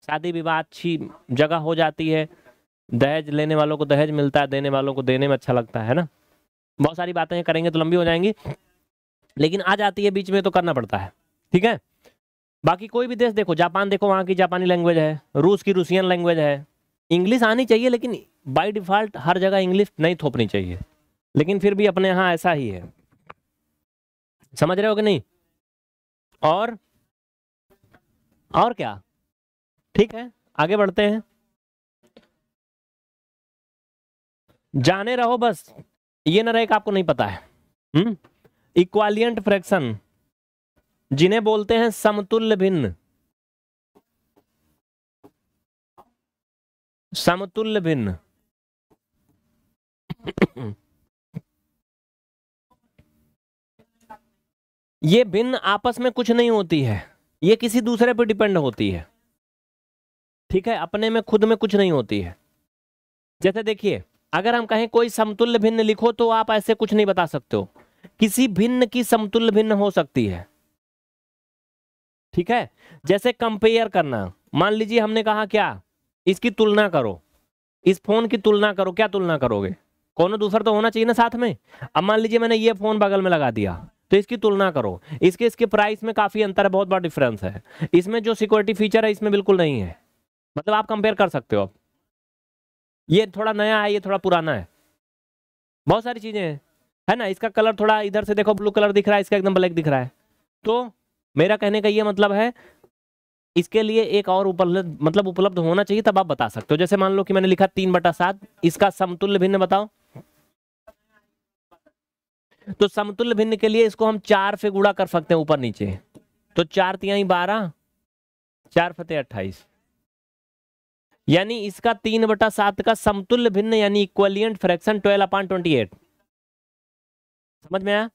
शादी विवाह अच्छी जगह हो जाती है दहेज लेने वालों को दहेज मिलता है देने वालों को देने में अच्छा लगता है ना बहुत सारी बातें करेंगे तो लंबी हो जाएंगी लेकिन आ जाती है बीच में तो करना पड़ता है ठीक है बाकी कोई भी देश देखो जापान देखो वहाँ की जापानी लैंग्वेज है रूस की रूसियन लैंग्वेज है इंग्लिश आनी चाहिए लेकिन बाय डिफ़ॉल्ट हर जगह इंग्लिश नहीं थोपनी चाहिए लेकिन फिर भी अपने यहाँ ऐसा ही है समझ रहे हो कि नहीं और और क्या ठीक है आगे बढ़ते हैं जाने रहो बस ये ना रहे आपको नहीं पता है हुँ? हम्म? इक्वालियंट फ्रैक्शन जिन्हें बोलते हैं समतुल्य भिन्न समतुल्य भिन्न ये भिन्न आपस में कुछ नहीं होती है ये किसी दूसरे पर डिपेंड होती है ठीक है अपने में खुद में कुछ नहीं होती है जैसे देखिए अगर हम कहें कोई समतुल्य भिन्न लिखो तो आप ऐसे कुछ नहीं बता सकते हो किसी भिन्न की समतुल्य भिन्न हो सकती है ठीक है जैसे कंपेयर करना मान लीजिए हमने कहा क्या इसकी तुलना करो इस फोन की तुलना करो क्या तुलना करोगे कोनो दूसरा तो होना चाहिए ना साथ में अब मान लीजिए मैंने ये फोन बगल में लगा दिया तो इसकी तुलना करो इसके इसके प्राइस में काफी अंतर है बहुत बड़ा डिफरेंस है इसमें जो सिक्योरिटी फीचर है इसमें बिल्कुल नहीं है मतलब आप कंपेयर कर सकते हो आप ये थोड़ा नया है ये थोड़ा पुराना है बहुत सारी चीजें हैं है ना इसका कलर थोड़ा इधर से देखो ब्लू कलर दिख रहा है इसका एकदम ब्लैक दिख रहा है तो मेरा कहने का ये मतलब है इसके लिए एक और उपलब्ध मतलब उपलब्ध होना चाहिए तब आप बता सकते हो जैसे मान लो कि मैंने लिखा तीन बटा सात इसका समतुल्य भिन्न बताओ तो समतुल्य भिन्न के लिए इसको हम चार से गुड़ा कर सकते हैं ऊपर नीचे तो चार तिया बारह चार फते अट्ठाईस यानी इसका तीन बटा सात का समतुल्य भिन्न यानी equivalent fraction twelve upon twenty eight समझ में आया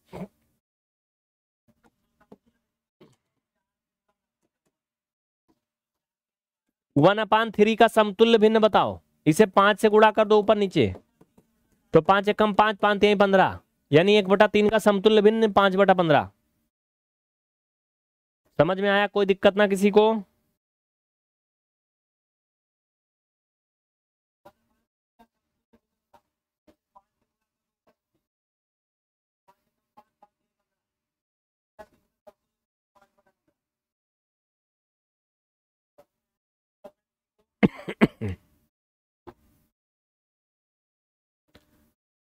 वन अपान थ्री का समतुल्य भिन्न बताओ इसे पांच से गुड़ा कर दो ऊपर नीचे तो पांच एकम पांच पांच यही पंद्रह यानी एक बटा तीन का समतुल्य भिन्न पांच बटा पंद्रह समझ में आया कोई दिक्कत ना किसी को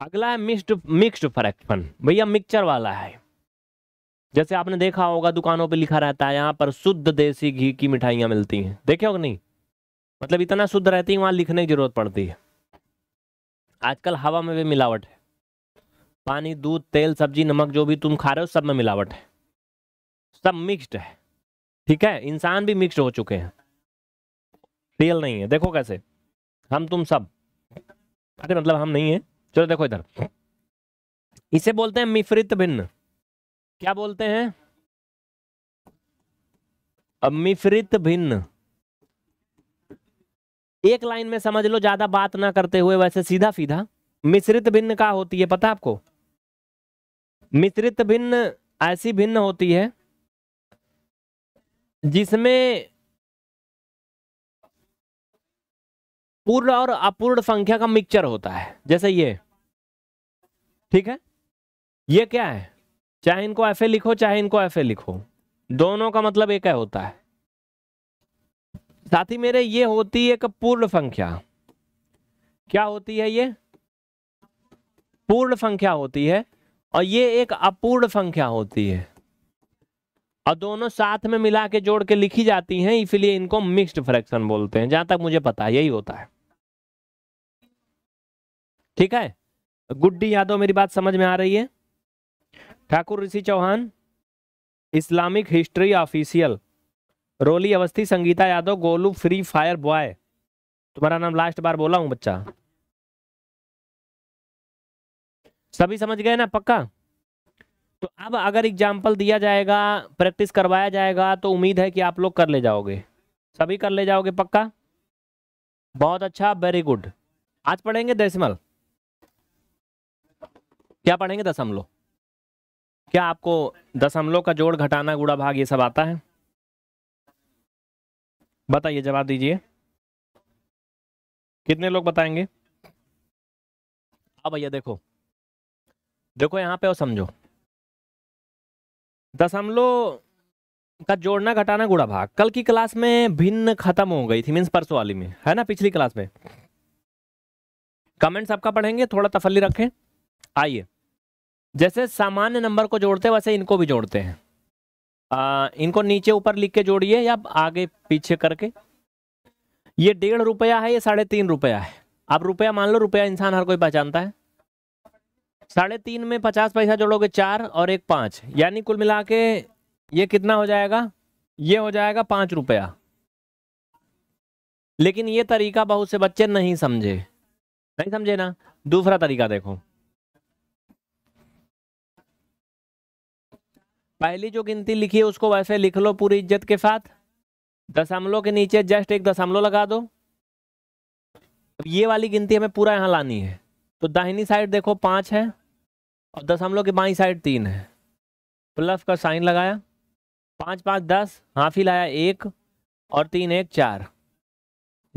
अगला है मिक्सड मिक्सड फ्रैक्शन भैया मिक्सचर वाला है जैसे आपने देखा होगा दुकानों पे लिखा रहता है यहाँ पर शुद्ध देसी घी की मिठाइयाँ मिलती हैं देखे होगा नहीं मतलब इतना शुद्ध रहती है वहाँ लिखने की जरूरत पड़ती है आजकल हवा में भी मिलावट है पानी दूध तेल सब्जी नमक जो भी तुम खा रहे हो सब में मिलावट है सब मिक्स्ड है ठीक है इंसान भी मिक्स्ड हो चुके हैं रियल नहीं है देखो कैसे हम तुम सब अरे मतलब हम नहीं है चलो देखो इधर इसे बोलते हैं मिफ्रित भिन्न क्या बोलते हैं अब भिन्न एक लाइन में समझ लो ज्यादा बात ना करते हुए वैसे सीधा सीधा मिश्रित भिन्न का होती है पता आपको मिश्रित भिन्न ऐसी भिन्न होती है जिसमें पूर्ण और अपूर्ण संख्या का मिक्सचर होता है जैसे ये ठीक है ये क्या है चाहे इनको एफ लिखो चाहे इनको एफ लिखो दोनों का मतलब एक है होता है साथ ही मेरे ये होती है एक पूर्ण संख्या क्या होती है ये पूर्ण संख्या होती है और ये एक अपूर्ण संख्या होती है और दोनों साथ में मिला के जोड़ के लिखी जाती हैं इसलिए इनको मिक्स्ड फ्रैक्शन बोलते हैं जहां तक मुझे पता है यही होता है ठीक है गुड्डी यादव मेरी बात समझ में आ रही है Thakur Rishi Chauhan Islamic history official Roli Awasthi Sangeeta Yadav Golu free fire boy तुम्हारा नाम लास्ट बार बोला हूं बच्चा सभी समझ गए ना पक्का तो अब अगर एग्जाम्पल दिया जाएगा प्रैक्टिस करवाया जाएगा तो उम्मीद है कि आप लोग कर ले जाओगे सभी कर ले जाओगे पक्का बहुत अच्छा वेरी गुड आज पढ़ेंगे डेसिमल क्या पढ़ेंगे दशमलव क्या आपको दशमलव का जोड़ घटाना गुड़ा भाग ये सब आता है बताइए जवाब दीजिए कितने लोग बताएंगे अब हाँ भैया देखो देखो यहाँ पे और समझो दशमलव का जोड़ना घटाना गुड़ा भाग कल की क्लास में भिन्न खत्म हो गई थी मीन्स परसों वाली में है ना पिछली क्लास में कमेंट्स आपका पढ़ेंगे थोड़ा तफली रखें आइए जैसे सामान्य नंबर को जोड़ते हैं वैसे इनको भी जोड़ते हैं आ, इनको नीचे ऊपर लिख के जोड़िए या आगे पीछे करके ये डेढ़ रुपया है ये साढ़े तीन रुपया है आप रुपया मान लो रुपया इंसान हर कोई पहचानता है साढ़े तीन में पचास पैसा जोड़ोगे चार और एक पाँच यानी कुल मिला के ये कितना हो जाएगा ये हो जाएगा पाँच रुपया लेकिन ये तरीका बहुत से बच्चे नहीं समझे नहीं समझे ना दूसरा तरीका देखो पहली जो गिनती लिखी है उसको वैसे लिख लो पूरी इज्जत के साथ दशमलव के नीचे जस्ट एक दशमलव लगा दो अब ये वाली गिनती हमें पूरा यहाँ लानी है तो दाहिनी साइड देखो पाँच है और दशमलव की बाई साइड तीन है प्लस का साइन लगाया पाँच पाँच दस हाफी लाया एक और तीन एक चार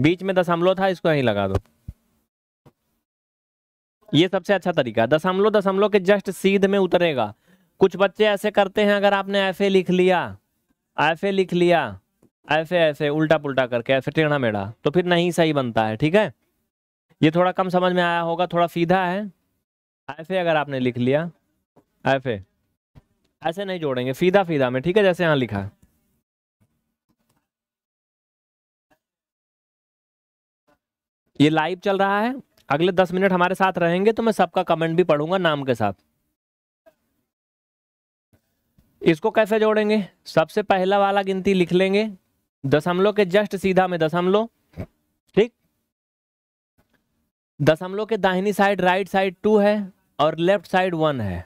बीच में दशमलव था इसको यहीं लगा दो ये सबसे अच्छा तरीका दशमलव दशमलव के जस्ट सीध में उतरेगा कुछ बच्चे ऐसे करते हैं अगर आपने ऐसे लिख लिया ऐसे लिख लिया ऐसे ऐसे उल्टा पुल्टा करके ऐसे टेढ़ा मेढ़ा तो फिर नहीं सही बनता है ठीक है ये थोड़ा कम समझ में आया होगा थोड़ा सीधा है ऐसे अगर आपने लिख लिया ऐसे ऐसे नहीं जोड़ेंगे सीधा सीधा में ठीक है जैसे यहाँ लिखा ये लाइव चल रहा है अगले दस मिनट हमारे साथ रहेंगे तो मैं सबका कमेंट भी पढ़ूंगा नाम के साथ इसको कैसे जोड़ेंगे सबसे पहला वाला गिनती लिख लेंगे दशमलव के जस्ट सीधा में दशमलव ठीक दशमलव के दाहिनी साइड राइट साइड टू है और लेफ्ट साइड वन है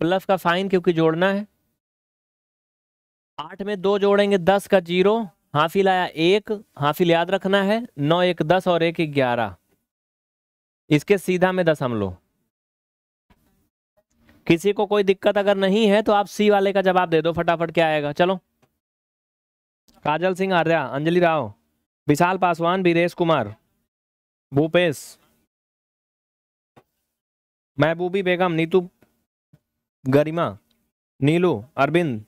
प्लस का साइन क्योंकि जोड़ना है आठ में दो जोड़ेंगे दस का जीरो हाफिल आया एक हाफिल याद रखना है नौ एक दस और एक ग्यारह इसके सीधा में दशमलव किसी को कोई दिक्कत अगर नहीं है तो आप सी वाले का जवाब दे दो फटाफट क्या आएगा चलो काजल सिंह आर्या अंजलि राव विशाल पासवान वीरेश कुमार भूपेश महबूबी बेगम नीतू गरिमा नीलू अरविंद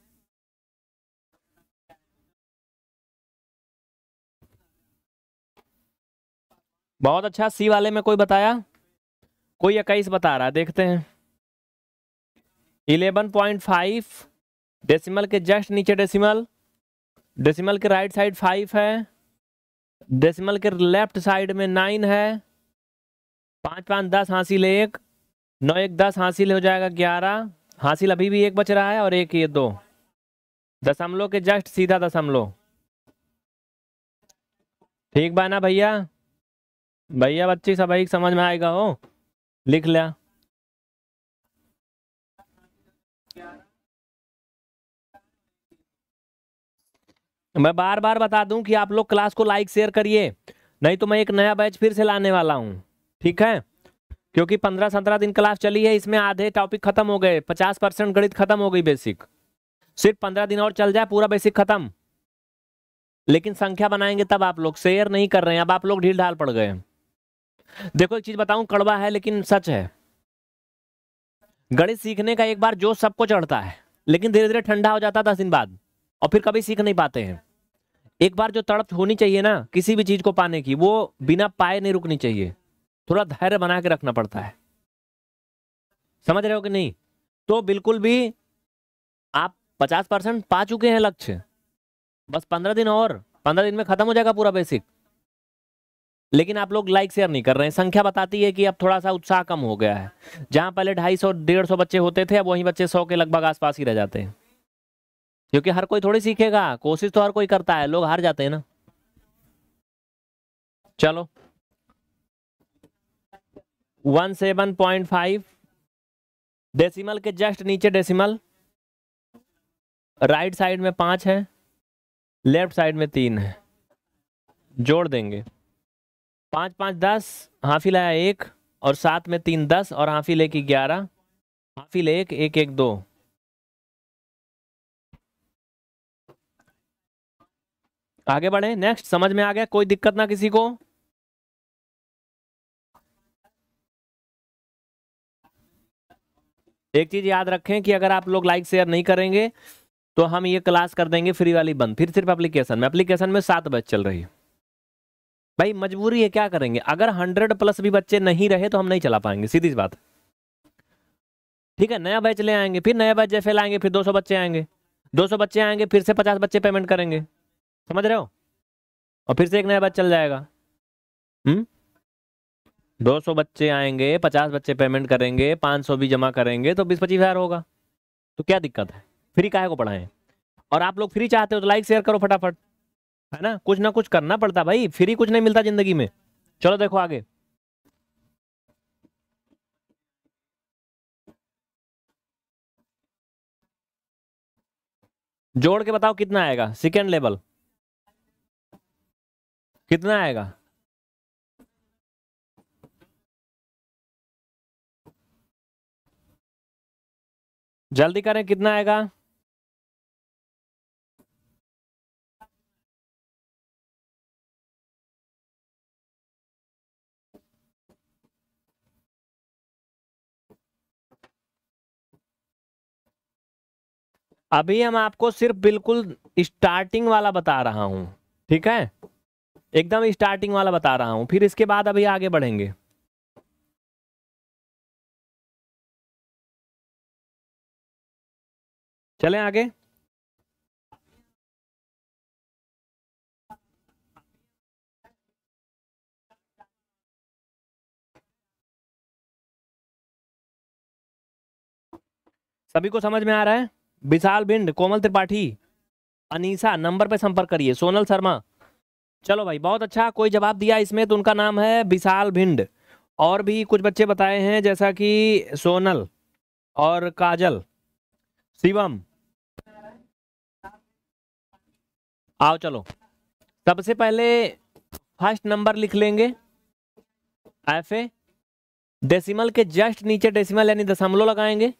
बहुत अच्छा सी वाले में कोई बताया कोई इक्कीस बता रहा है देखते हैं इलेवन पॉइंट फाइव डेसिमल के जस्ट नीचे डेसिमल डेसिमल के राइट साइड फाइव है डेसिमल के लेफ्ट साइड में नाइन है पाँच पाँच दस हासिल एक नौ एक दस हासिल हो जाएगा ग्यारह हासिल अभी भी एक बच रहा है और एक ये दो दशमलव के जस्ट सीधा दशमलव ठीक बा ना भैया भैया बच्ची सब एक समझ में आएगा हो लिख लिया मैं बार बार बता दूं कि आप लोग क्लास को लाइक शेयर करिए नहीं तो मैं एक नया बैच फिर से लाने वाला हूँ ठीक है क्योंकि पंद्रह सत्रह दिन क्लास चली है इसमें आधे टॉपिक खत्म हो गए पचास परसेंट गणित खत्म हो गई बेसिक सिर्फ पंद्रह दिन और चल जाए पूरा बेसिक खत्म लेकिन संख्या बनाएंगे तब आप लोग शेयर नहीं कर रहे हैं अब आप लोग ढील ढाल पड़ गए देखो एक चीज बताऊं कड़वा है लेकिन सच है गणित सीखने का एक बार जोश सबको चढ़ता है लेकिन धीरे धीरे ठंडा हो जाता है दस दिन बाद और फिर कभी सीख नहीं पाते हैं एक बार जो तड़प होनी चाहिए ना किसी भी चीज को पाने की वो बिना पाए नहीं रुकनी चाहिए थोड़ा धैर्य बना के रखना पड़ता है समझ रहे हो कि नहीं तो बिल्कुल भी आप पचास परसेंट पा चुके हैं लक्ष्य बस पंद्रह दिन और पंद्रह दिन में खत्म हो जाएगा पूरा बेसिक लेकिन आप लोग लाइक शेयर नहीं कर रहे हैं संख्या बताती है कि अब थोड़ा सा उत्साह कम हो गया है जहां पहले ढाई सौ डेढ़ सौ बच्चे होते थे अब वहीं बच्चे सौ के लगभग आसपास ही रह जाते हैं क्योंकि हर कोई थोड़ी सीखेगा कोशिश तो हर कोई करता है लोग हार जाते हैं ना चलो one seven point five decimal के जस्ट नीचे डेसिमल राइट साइड में पांच है लेफ्ट साइड में तीन है जोड़ देंगे पांच पांच दस हाफी लाया एक और सात में तीन दस और हाफी एक ग्यारह हाफिल एक एक एक दो आगे बढ़े नेक्स्ट समझ में आ गया कोई दिक्कत ना किसी को एक चीज याद रखें कि अगर आप लोग लाइक शेयर नहीं करेंगे तो हम ये क्लास कर देंगे फ्री वाली बंद फिर सिर्फ एप्लीकेशन में एप्लीकेशन में सात बैच चल रही है भाई मजबूरी है क्या करेंगे अगर हंड्रेड प्लस भी बच्चे नहीं रहे तो हम नहीं चला पाएंगे सीधी बात ठीक है नया बैच ले आएंगे फिर नया बैच जैसे लाएंगे फिर 200 बच्चे आएंगे 200 बच्चे आएंगे फिर से 50 बच्चे पेमेंट करेंगे समझ रहे हो और फिर से एक नया बैच चल जाएगा हम्म दो सौ बच्चे आएंगे पचास बच्चे पेमेंट करेंगे पाँच सौ भी जमा करेंगे तो बीस पच्चीस हज़ार होगा तो क्या दिक्कत है फ्री काहे को पढ़ाएं और आप लोग फ्री चाहते हो तो लाइक शेयर करो फटाफट है ना कुछ ना कुछ करना पड़ता भाई फ्री कुछ नहीं मिलता जिंदगी में चलो देखो आगे जोड़ के बताओ कितना आएगा सेकेंड लेवल कितना आएगा जल्दी करें कितना आएगा अभी हम आपको सिर्फ बिल्कुल स्टार्टिंग वाला बता रहा हूं ठीक है एकदम स्टार्टिंग वाला बता रहा हूँ फिर इसके बाद अभी आगे बढ़ेंगे चलें आगे सभी को समझ में आ रहा है विशाल बिंड कोमल त्रिपाठी अनीसा नंबर पे संपर्क करिए सोनल शर्मा चलो भाई बहुत अच्छा कोई जवाब दिया इसमें तो उनका नाम है विशाल भिंड और भी कुछ बच्चे बताए हैं जैसा कि सोनल और काजल शिवम आओ चलो सबसे पहले फर्स्ट नंबर लिख लेंगे एफ ए डेसिमल के जस्ट नीचे डेसिमल यानी दशमलव लगाएंगे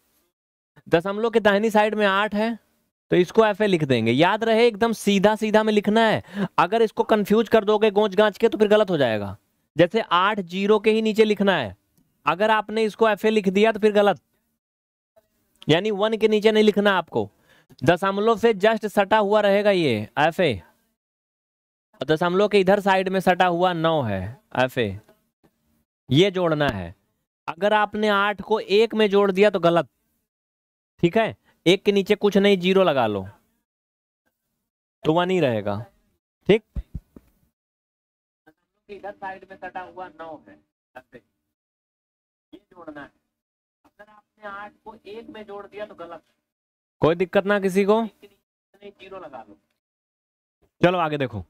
दशमलव के दाहिनी साइड में आठ है तो इसको एफ लिख देंगे याद रहे एकदम सीधा सीधा में लिखना है अगर इसको कंफ्यूज कर दोगे गोच गांच के तो फिर गलत हो जाएगा जैसे आठ जीरो के ही नीचे लिखना है अगर आपने इसको एफ लिख दिया तो फिर गलत यानी वन के नीचे नहीं लिखना आपको दशमलव से जस्ट सटा हुआ रहेगा ये एफ ए दशमलव के इधर साइड में सटा हुआ नौ है एफ ए ये जोड़ना है अगर आपने आठ को एक में जोड़ दिया तो गलत ठीक है एक के नीचे कुछ नहीं जीरो लगा लो तो वह नहीं रहेगा ठीक इधर साइड में हुआ नौ है जोड़ना है अगर आपने आठ को एक में जोड़ दिया तो गलत कोई दिक्कत ना किसी को जीरो लगा लो चलो आगे देखो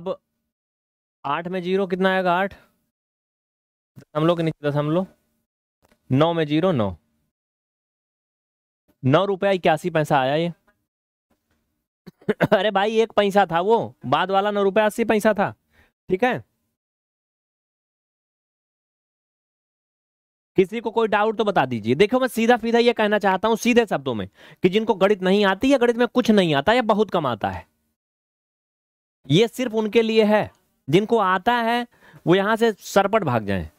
अब आठ में जीरो कितना आएगा आठ दशमलव के नीचे दशमलव नौ में जीरो नौ नौ रुपया इक्यासी पैसा आया ये अरे भाई एक पैसा था वो बाद वाला नौ रुपया अस्सी पैसा था ठीक है किसी को कोई डाउट तो बता दीजिए देखो मैं सीधा सीधा ये कहना चाहता हूं सीधे शब्दों में कि जिनको गणित नहीं आती या गणित में कुछ नहीं आता या बहुत कम आता है ये सिर्फ उनके लिए है जिनको आता है वो यहां से सरपट भाग जाए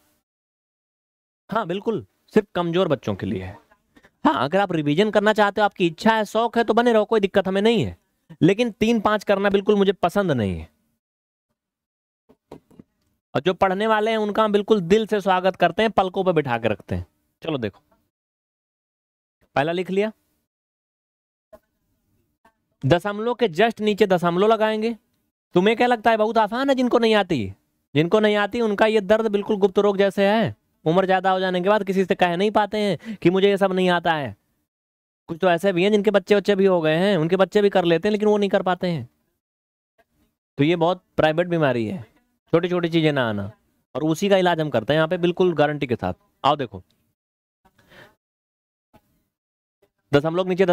हाँ बिल्कुल सिर्फ कमजोर बच्चों के लिए है हाँ अगर आप रिवीजन करना चाहते हो आपकी इच्छा है शौक है तो बने रहो कोई दिक्कत हमें नहीं है लेकिन तीन पांच करना बिल्कुल मुझे पसंद नहीं है और जो पढ़ने वाले हैं उनका हम बिल्कुल दिल से स्वागत करते हैं पलकों पर बिठा के रखते हैं चलो देखो पहला लिख लिया दशमलव के जस्ट नीचे दशमलव लगाएंगे तुम्हें क्या लगता है बहुत आसान है जिनको नहीं आती जिनको नहीं आती उनका ये दर्द बिल्कुल गुप्त रोग जैसे है उम्र ज़्यादा हो जाने के बाद किसी से कह नहीं पाते हैं कि मुझे ये सब नहीं आता है कुछ तो ऐसे भी हैं जिनके बच्चे बच्चे भी हो गए हैं उनके बच्चे भी कर लेते हैं लेकिन वो नहीं कर पाते हैं तो ये बहुत प्राइवेट बीमारी है छोटी छोटी चीज़ें ना आना और उसी का इलाज हम करते हैं यहाँ पे बिल्कुल गारंटी के साथ आओ देखो लोग नीचे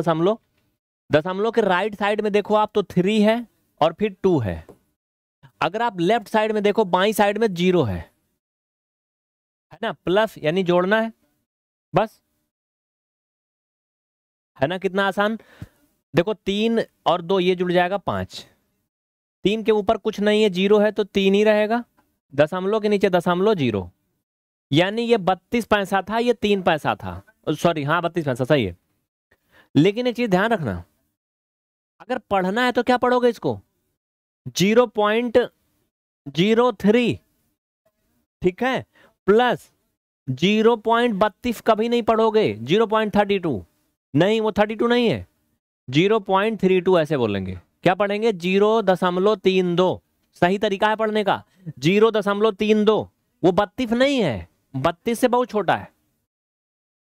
दस हम लोग के राइट साइड में देखो आप तो थ्री है और फिर टू है अगर आप लेफ्ट साइड में देखो बाई साइड में जीरो है है ना प्लस यानी जोड़ना है बस है ना कितना आसान देखो तीन और दो ये जुड़ जाएगा पांच तीन के ऊपर कुछ नहीं है जीरो है तो तीन ही रहेगा दशमलव के नीचे दशमलव जीरो यानी ये बत्तीस पैसा था ये तीन पैसा था सॉरी हाँ बत्तीस पैसा सही है लेकिन एक चीज ध्यान रखना अगर पढ़ना है तो क्या पढ़ोगे इसको जीरो पॉइंट जीरो थ्री ठीक है प्लस जीरो पॉइंट बत्तीस कभी नहीं पढ़ोगे जीरो पॉइंट थर्टी टू नहीं वो थर्टी टू नहीं है जीरो पॉइंट थ्री टू ऐसे बोलेंगे क्या पढ़ेंगे जीरो दशमलव तीन दो सही तरीका है पढ़ने का जीरो दशमलव तीन दो वो बत्तीस नहीं है बत्तीस से बहुत छोटा है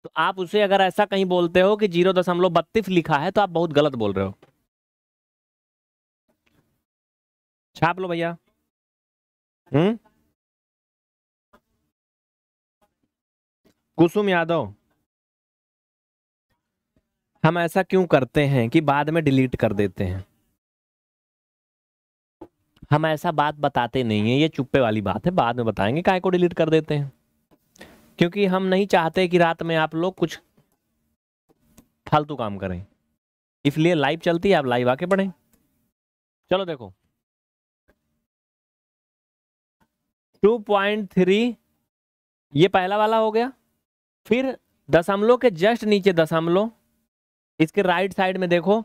तो आप उसे अगर ऐसा कहीं बोलते हो कि जीरो दशमलव बत्तीस लिखा है तो आप बहुत गलत बोल रहे हो छाप लो भैया हम्म कुसुम यादव हम ऐसा क्यों करते हैं कि बाद में डिलीट कर देते हैं हम ऐसा बात बताते नहीं है ये चुप्पे वाली बात है बाद में बताएंगे काय को डिलीट कर देते हैं क्योंकि हम नहीं चाहते कि रात में आप लोग कुछ फालतू काम करें इसलिए लाइव चलती है आप लाइव आके पढ़ें चलो देखो टू पॉइंट थ्री ये पहला वाला हो गया फिर दशमलव के जस्ट नीचे दशमलव इसके राइट साइड में देखो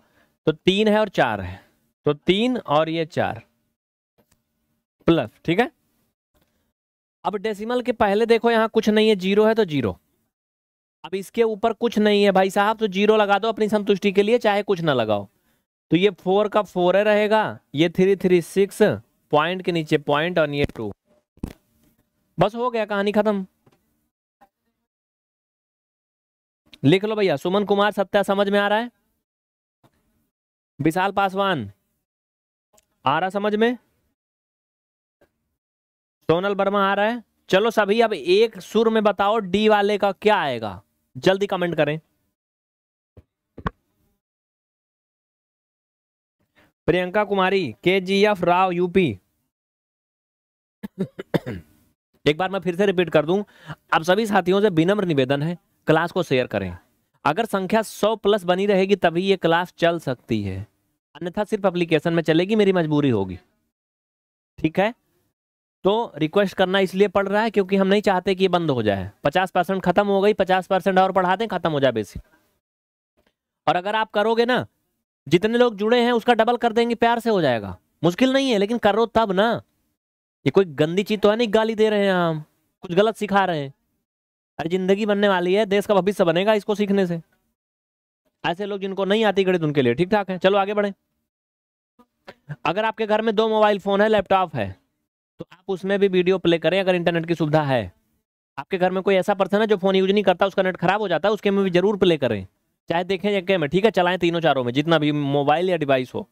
तो तीन है और चार है तो तीन और ये चार प्लस ठीक है अब डेसिमल के पहले देखो यहां कुछ नहीं है जीरो है तो जीरो अब इसके ऊपर कुछ नहीं है भाई साहब तो जीरो लगा दो अपनी संतुष्टि के लिए चाहे कुछ ना लगाओ तो ये फोर का फोर है रहेगा ये थ्री थ्री सिक्स पॉइंट के नीचे पॉइंट और ये टू बस हो गया कहानी खत्म लिख लो भैया सुमन कुमार सत्या समझ में आ रहा है विशाल पासवान आ रहा समझ में सोनल वर्मा आ रहा है चलो सभी अब एक सुर में बताओ डी वाले का क्या आएगा जल्दी कमेंट करें प्रियंका कुमारी के जी एफ राव यूपी एक बार मैं फिर से रिपीट कर दूं अब सभी साथियों से विनम्र निवेदन है क्लास को शेयर करें अगर संख्या सौ प्लस बनी रहेगी तभी ये क्लास चल सकती है अन्यथा सिर्फ अप्लीकेशन में चलेगी मेरी मजबूरी होगी ठीक है तो रिक्वेस्ट करना इसलिए पड़ रहा है क्योंकि हम नहीं चाहते कि ये बंद हो जाए पचास परसेंट खत्म हो गई पचास परसेंट और पढ़ा दें खत्म हो जाए बेसिक और अगर आप करोगे ना जितने लोग जुड़े हैं उसका डबल कर देंगे प्यार से हो जाएगा मुश्किल नहीं है लेकिन करो तब ना ये कोई गंदी चीज तो है नहीं गाली दे रहे हैं हम कुछ गलत सिखा रहे हैं अरे जिंदगी बनने वाली है देश का भविष्य बनेगा इसको सीखने से ऐसे लोग जिनको नहीं आती गणित तो उनके लिए ठीक ठाक है चलो आगे बढ़े अगर आपके घर में दो मोबाइल फोन है लैपटॉप है तो आप उसमें भी वीडियो प्ले करें अगर इंटरनेट की सुविधा है आपके घर में कोई ऐसा पर्सन है जो फोन यूज नहीं करता उसका नेट खराब हो जाता है उसके में भी जरूर प्ले करें चाहे देखें या कैमरे ठीक है चलाएं तीनों चारों में जितना भी मोबाइल या डिवाइस हो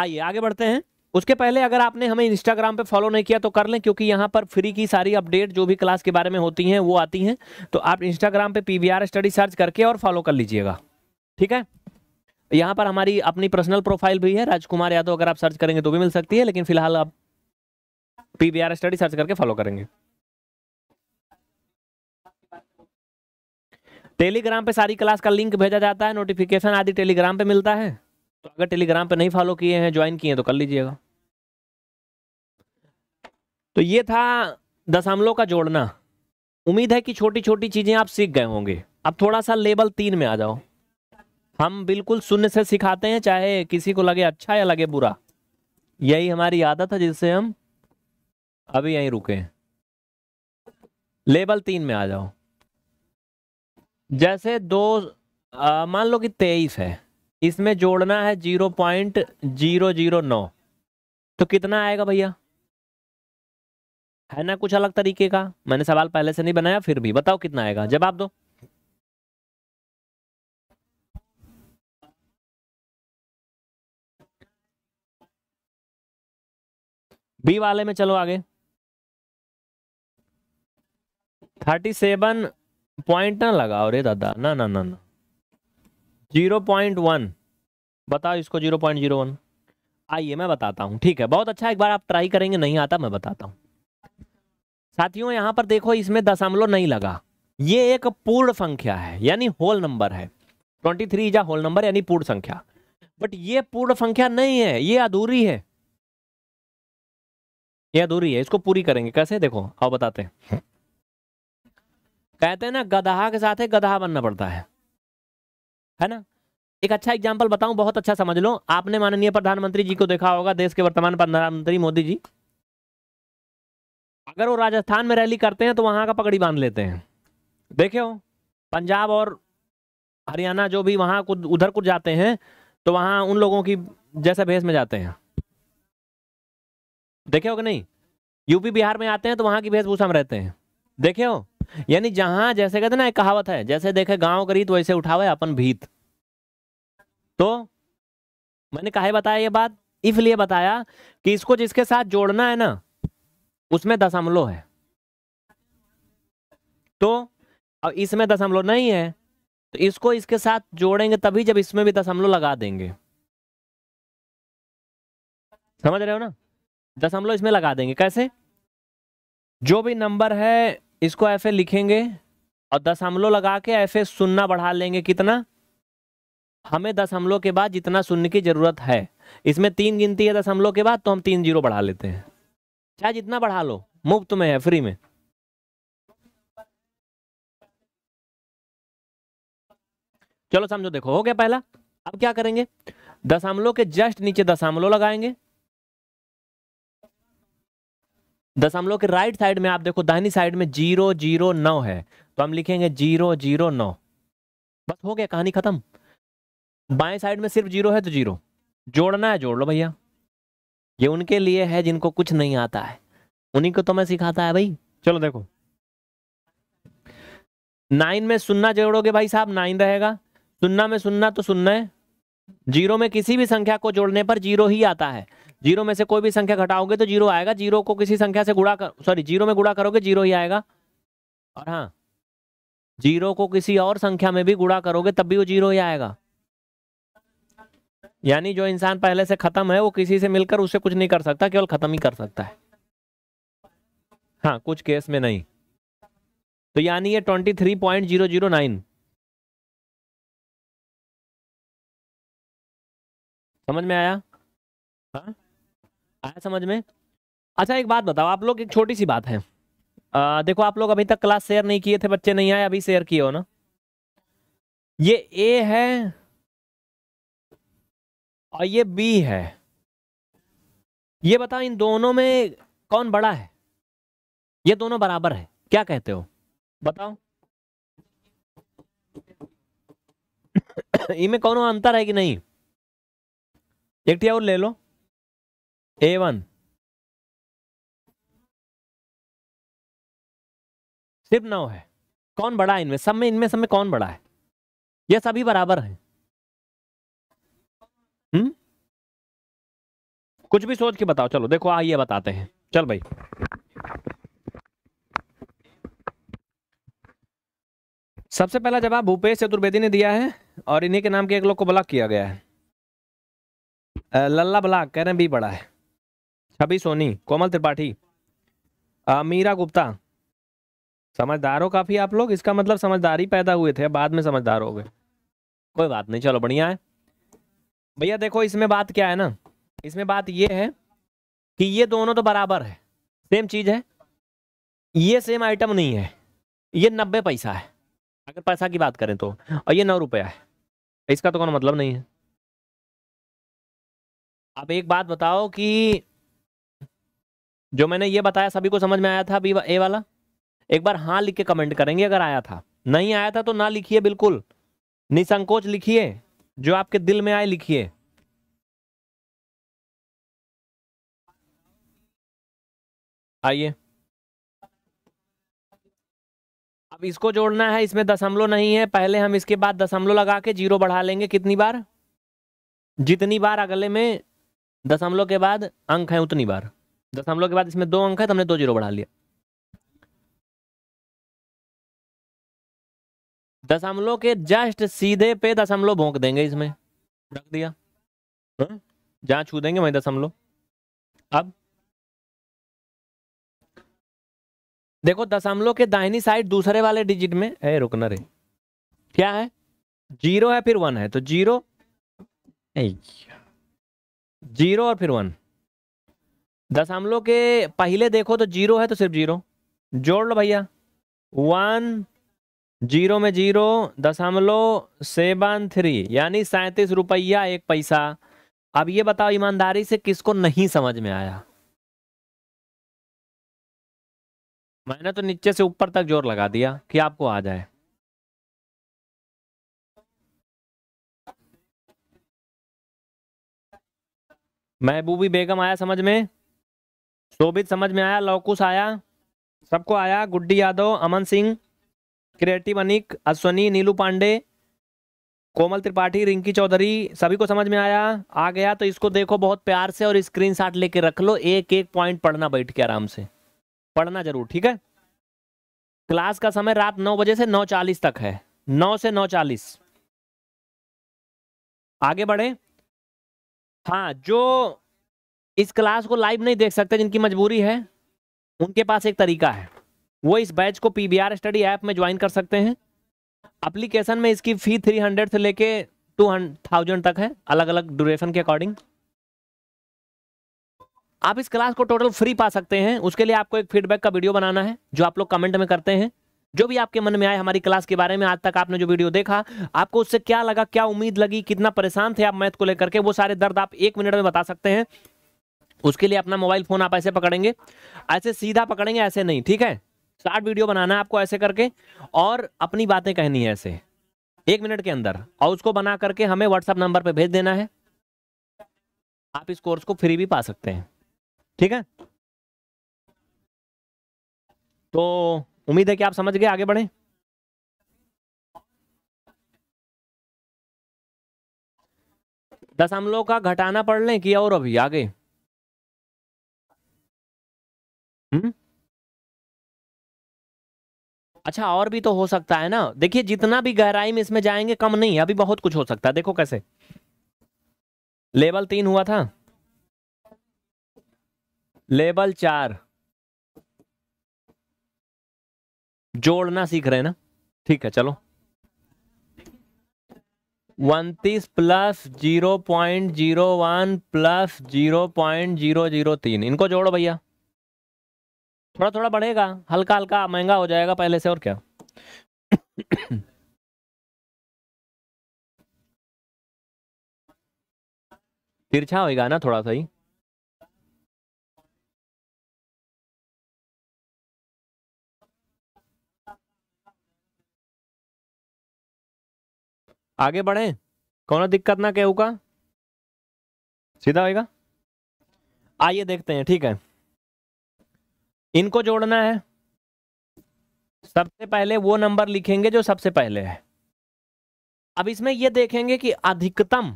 आइए आगे बढ़ते हैं उसके पहले अगर आपने हमें इंस्टाग्राम पे फॉलो नहीं किया तो कर लें क्योंकि यहाँ पर फ्री की सारी अपडेट जो भी क्लास के बारे में होती हैं वो आती हैं तो आप इंस्टाग्राम पे पी स्टडी सर्च करके और फॉलो कर लीजिएगा ठीक है यहाँ पर हमारी अपनी पर्सनल प्रोफाइल भी है राजकुमार यादव अगर आप सर्च करेंगे तो भी मिल सकती है लेकिन फिलहाल आप पी स्टडी सर्च करके फॉलो करेंगे टेलीग्राम पे सारी क्लास का लिंक भेजा जाता है नोटिफिकेशन आदि टेलीग्राम पे मिलता है तो अगर टेलीग्राम पे नहीं फॉलो किए हैं ज्वाइन किए हैं तो कर लीजिएगा तो ये था दशमलव का जोड़ना उम्मीद है कि छोटी छोटी चीज़ें आप सीख गए होंगे अब थोड़ा सा लेवल तीन में आ जाओ हम बिल्कुल शून्य से सिखाते हैं चाहे किसी को लगे अच्छा या लगे बुरा यही हमारी आदत है जिससे हम अभी यहीं रुके लेवल तीन में आ जाओ जैसे दो मान लो कि तेईस है इसमें जोड़ना है जीरो पॉइंट जीरो जीरो नौ तो कितना आएगा भैया है ना कुछ अलग तरीके का मैंने सवाल पहले से नहीं बनाया फिर भी बताओ कितना आएगा जवाब दो बी वाले में चलो आगे थर्टी सेवन पॉइंट ना लगाओ रे दादा ना ना ना ना जीरो पॉइंट वन बताओ इसको जीरो पॉइंट जीरो वन आइए मैं बताता हूँ ठीक है बहुत अच्छा एक बार आप ट्राई करेंगे नहीं आता मैं बताता हूँ साथियों यहां पर देखो इसमें दशमलव नहीं लगा ये एक पूर्ण संख्या है यानी होल नंबर है twenty three is whole number यानी पूर्ण संख्या बट ये पूर्ण संख्या नहीं है ये अधूरी है ये अधूरी है इसको पूरी करेंगे कैसे देखो आओ बताते हैं कहते हैं ना गधा के साथ गधा बनना पड़ता है है ना एक अच्छा एग्जाम्पल बताऊं बहुत अच्छा समझ लो आपने माननीय प्रधानमंत्री जी को देखा होगा देश के वर्तमान प्रधानमंत्री मोदी जी अगर वो राजस्थान में रैली करते हैं तो वहां का पगड़ी बांध लेते हैं देखे हो पंजाब और हरियाणा जो भी वहां कुछ उधर कुछ जाते हैं तो वहां उन लोगों की जैसे भेस में जाते हैं देखे हो कि नहीं यूपी बिहार में आते हैं तो वहां की भेषभूषा में रहते हैं देखे हो यानी जहां जैसे कहते ना एक कहावत है जैसे देखे गांव करी तो वैसे उठावे अपन भीत तो मैंने कहा बताया ये बात इसलिए बताया कि इसको जिसके साथ जोड़ना है ना उसमें दशमलव है तो अब इसमें दशमलव नहीं है तो इसको इसके साथ जोड़ेंगे तभी जब इसमें भी दशमलव लगा देंगे समझ रहे हो ना दशमलव इसमें लगा देंगे कैसे जो भी नंबर है इसको ऐसे लिखेंगे और दशमलव लगा के ऐसे सुनना बढ़ा लेंगे कितना हमें दशमलव के बाद जितना शून्य की जरूरत है इसमें तीन गिनती है दशमलव के बाद तो हम तीन जीरो बढ़ा लेते हैं चार्ज इतना बढ़ा लो मुफ्त में है फ्री में चलो समझो देखो हो गया पहला अब क्या करेंगे दशमलव के जस्ट नीचे दशमलव लगाएंगे दशमलव के राइट साइड में आप देखो दाहिनी साइड में जीरो जीरो नौ है तो हम लिखेंगे जीरो जीरो नौ बस हो गया कहानी खत्म बाएं साइड में सिर्फ जीरो है तो जीरो जोड़ना है जोड़ लो भैया ये उनके लिए है जिनको कुछ नहीं आता है उन्हीं को तो मैं सिखाता है भाई चलो देखो नाइन में सुनना जोड़ोगे भाई साहब नाइन रहेगा सुनना में सुनना तो सुनना है जीरो में किसी भी संख्या को जोड़ने पर जीरो ही आता है जीरो में से कोई भी संख्या घटाओगे तो जीरो आएगा जीरो को किसी संख्या से गुड़ा कर सॉरी जीरो में गुड़ा करोगे जीरो ही आएगा और हाँ जीरो को किसी और संख्या में भी गुड़ा करोगे तब भी वो जीरो ही आएगा यानी जो इंसान पहले से ख़त्म है वो किसी से मिलकर उससे कुछ नहीं कर सकता केवल ख़त्म ही कर सकता है हाँ कुछ केस में नहीं तो यानी ये twenty three point zero zero nine समझ में आया हाँ आया समझ में अच्छा एक बात बताओ आप लोग एक छोटी सी बात है आ, देखो आप लोग अभी तक क्लास शेयर नहीं किए थे बच्चे नहीं आए अभी शेयर किए हो ना ये ए है और ये बी है ये बताओ इन दोनों में कौन बड़ा है ये दोनों बराबर है क्या कहते हो बताओ इनमें कौन अंतर है कि नहीं एक और ले लो ए वन सिर्फ नौ है कौन बड़ा है इनमें सब में इनमें सब में कौन बड़ा है ये सभी बराबर हैं हम्म कुछ भी सोच के बताओ चलो देखो आइए बताते हैं चल भाई सबसे पहला जवाब भूपेश चतुर्वेदी ने दिया है और इन्हीं के नाम के एक लोग को ब्लॉक किया गया है लल्ला ब्लॉक कह रहे हैं बी बड़ा है छबी सोनी कोमल त्रिपाठी मीरा गुप्ता समझदार हो काफ़ी आप लोग इसका मतलब समझदारी पैदा हुए थे बाद में समझदार हो गए कोई बात नहीं चलो बढ़िया है भैया देखो इसमें बात क्या है ना इसमें बात ये है कि ये दोनों तो बराबर है सेम चीज़ है ये सेम आइटम नहीं है ये नब्बे पैसा है अगर पैसा की बात करें तो और ये नौ रुपया है इसका तो कोई मतलब नहीं है अब एक बात बताओ कि जो मैंने ये बताया सभी को समझ में आया था अभी ए वाला एक बार हाँ लिख के कमेंट करेंगे अगर आया था नहीं आया था तो ना लिखिए बिल्कुल निसंकोच लिखिए जो आपके दिल में आए लिखिए आइए अब इसको जोड़ना है इसमें दशमलव नहीं है पहले हम इसके बाद दशमलव लगा के जीरो बढ़ा लेंगे कितनी बार जितनी बार अगले में दशमलव के बाद अंक है उतनी बार दशमलव के बाद इसमें दो अंक है तो हमने दो जीरो बढ़ा लिया दशमलव के जस्ट सीधे पे दशमलव भोंक देंगे इसमें रख दिया हाँ? जहां छू देंगे वही दशमलव अब देखो दशमलव के दाहिनी साइड दूसरे वाले डिजिट में है रुकना रे क्या है जीरो है फिर वन है तो जीरो जीरो और फिर वन दशमलव के पहले देखो तो जीरो है तो सिर्फ जीरो जोड़ लो भैया वन जीरो में जीरो दशमलव सेवन थ्री यानी सैंतीस रुपया एक पैसा अब ये बताओ ईमानदारी से किसको नहीं समझ में आया मैंने तो नीचे से ऊपर तक जोर लगा दिया कि आपको आ जाए महबूबी बेगम आया समझ में शोभित समझ में आया लौकुश आया सबको आया गुड्डी यादव अमन सिंह क्रिएटिव अनिक अश्वनी नीलू पांडे कोमल त्रिपाठी रिंकी चौधरी सभी को समझ में आया आ गया तो इसको देखो बहुत प्यार से और स्क्रीन शॉट लेके रख लो एक एक पॉइंट पढ़ना बैठ के आराम से पढ़ना जरूर ठीक है क्लास का समय रात नौ बजे से नौ चालीस तक है नौ से नौ चालीस आगे बढ़े हाँ जो इस क्लास को लाइव नहीं देख सकते जिनकी मजबूरी है उनके पास एक तरीका है वो इस बैच को पी स्टडी ऐप में ज्वाइन कर सकते हैं अप्लीकेशन में इसकी फ़ी थ्री हंड्रेड से लेके टू थाउजेंड तक है अलग अलग ड्यूरेशन के अकॉर्डिंग आप इस क्लास को टोटल फ्री पा सकते हैं उसके लिए आपको एक फीडबैक का वीडियो बनाना है जो आप लोग कमेंट में करते हैं जो भी आपके मन में आए हमारी क्लास के बारे में आज तक आपने जो वीडियो देखा आपको उससे क्या लगा क्या उम्मीद लगी कितना परेशान थे आप मैथ को लेकर के वो सारे दर्द आप एक मिनट में बता सकते हैं उसके लिए अपना मोबाइल फ़ोन आप ऐसे पकड़ेंगे ऐसे सीधा पकड़ेंगे ऐसे नहीं ठीक है स्टार्ट वीडियो बनाना है आपको ऐसे करके और अपनी बातें कहनी है ऐसे एक मिनट के अंदर और उसको बना करके हमें व्हाट्सएप नंबर पर भेज देना है आप इस कोर्स को फ्री भी पा सकते हैं ठीक है तो उम्मीद है कि आप समझ गए आगे बढ़े दशमलव का घटाना पढ़ लें कि और अभी आगे हम्म अच्छा और भी तो हो सकता है ना देखिए जितना भी गहराई में इसमें जाएंगे कम नहीं अभी बहुत कुछ हो सकता है देखो कैसे लेवल तीन हुआ था लेवल चार जोड़ना सीख रहे हैं ना ठीक है चलो उनतीस plus zero point zero one plus zero point zero zero तीन इनको जोड़ो भैया थोड़ा थोड़ा बढ़ेगा हल्का हल्का महंगा हो जाएगा पहले से और क्या तिरछा होएगा ना थोड़ा सा ही आगे बढ़े कौन दिक्कत ना केहू का सीधा होएगा आइए देखते हैं ठीक है इनको जोड़ना है सबसे पहले वो नंबर लिखेंगे जो सबसे पहले है अब इसमें ये देखेंगे कि अधिकतम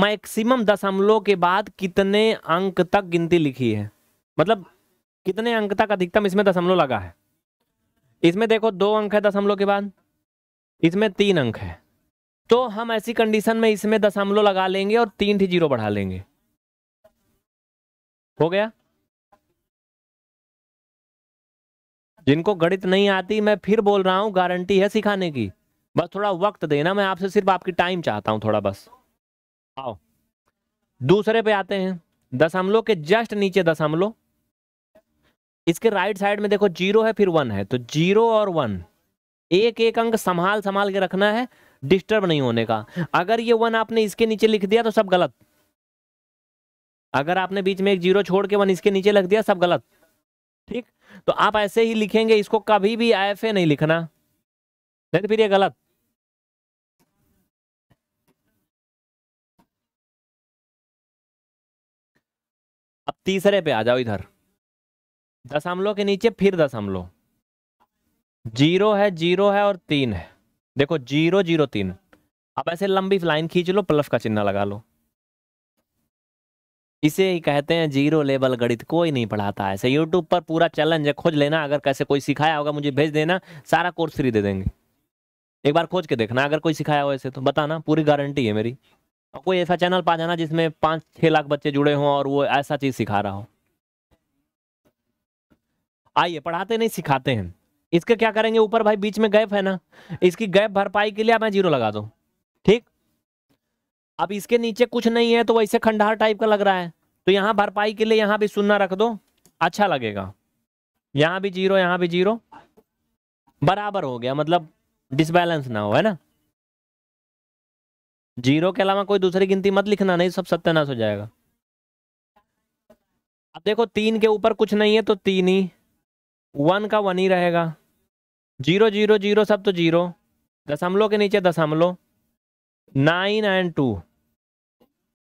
मैक्सिमम दशमलव के बाद कितने अंक तक गिनती लिखी है मतलब कितने अंक तक अधिकतम इसमें दशमलव लगा है इसमें देखो दो अंक है दशमलव के बाद इसमें तीन अंक है तो हम ऐसी कंडीशन में इसमें दशमलव लगा लेंगे और तीन ही जीरो बढ़ा लेंगे हो गया जिनको गणित नहीं आती मैं फिर बोल रहा हूँ गारंटी है सिखाने की बस थोड़ा वक्त देना मैं आपसे सिर्फ आपकी टाइम चाहता हूँ थोड़ा बस आओ दूसरे पे आते हैं दशमलव के जस्ट नीचे दशमलव इसके राइट साइड में देखो जीरो है फिर वन है तो जीरो और वन एक एक अंक संभाल संभाल के रखना है डिस्टर्ब नहीं होने का अगर ये वन आपने इसके नीचे लिख दिया तो सब गलत अगर आपने बीच में एक जीरो छोड़ के वन इसके नीचे लिख दिया सब गलत ठीक तो आप ऐसे ही लिखेंगे इसको कभी भी आई एफ ए नहीं लिखना नहीं तो फिर ये गलत अब तीसरे पे आ जाओ इधर दशमलव के नीचे फिर दशमलव जीरो है जीरो है और तीन है देखो जीरो जीरो तीन अब ऐसे लंबी लाइन खींच लो प्लस का चिन्ह लगा लो इसे ही कहते हैं जीरो लेवल गणित कोई नहीं पढ़ाता ऐसे यूट्यूब पर पूरा चैलेंज है खोज लेना अगर कैसे कोई सिखाया होगा मुझे भेज देना सारा कोर्स फ्री दे देंगे एक बार खोज के देखना अगर कोई सिखाया हो ऐसे तो बताना पूरी गारंटी है मेरी और कोई ऐसा चैनल पा जाना जिसमें पाँच छः लाख बच्चे जुड़े हों और वो ऐसा चीज़ सिखा रहा हो आइए पढ़ाते नहीं सिखाते हैं इसके क्या करेंगे ऊपर भाई बीच में गैप है ना इसकी गैप भरपाई के लिए मैं जीरो लगा दूँ ठीक अब इसके नीचे कुछ नहीं है तो वैसे खंडहर टाइप का लग रहा है तो यहाँ भरपाई के लिए यहाँ भी सुनना रख दो अच्छा लगेगा यहाँ भी जीरो यहाँ भी जीरो बराबर हो गया मतलब डिसबैलेंस ना हो है ना जीरो के अलावा कोई दूसरी गिनती मत लिखना नहीं सब सत्यानाश हो जाएगा अब देखो तीन के ऊपर कुछ नहीं है तो तीन ही वन का वन ही रहेगा जीरो जीरो जीरो सब तो जीरो दशमलव के नीचे दशमलव नाइन एंड टू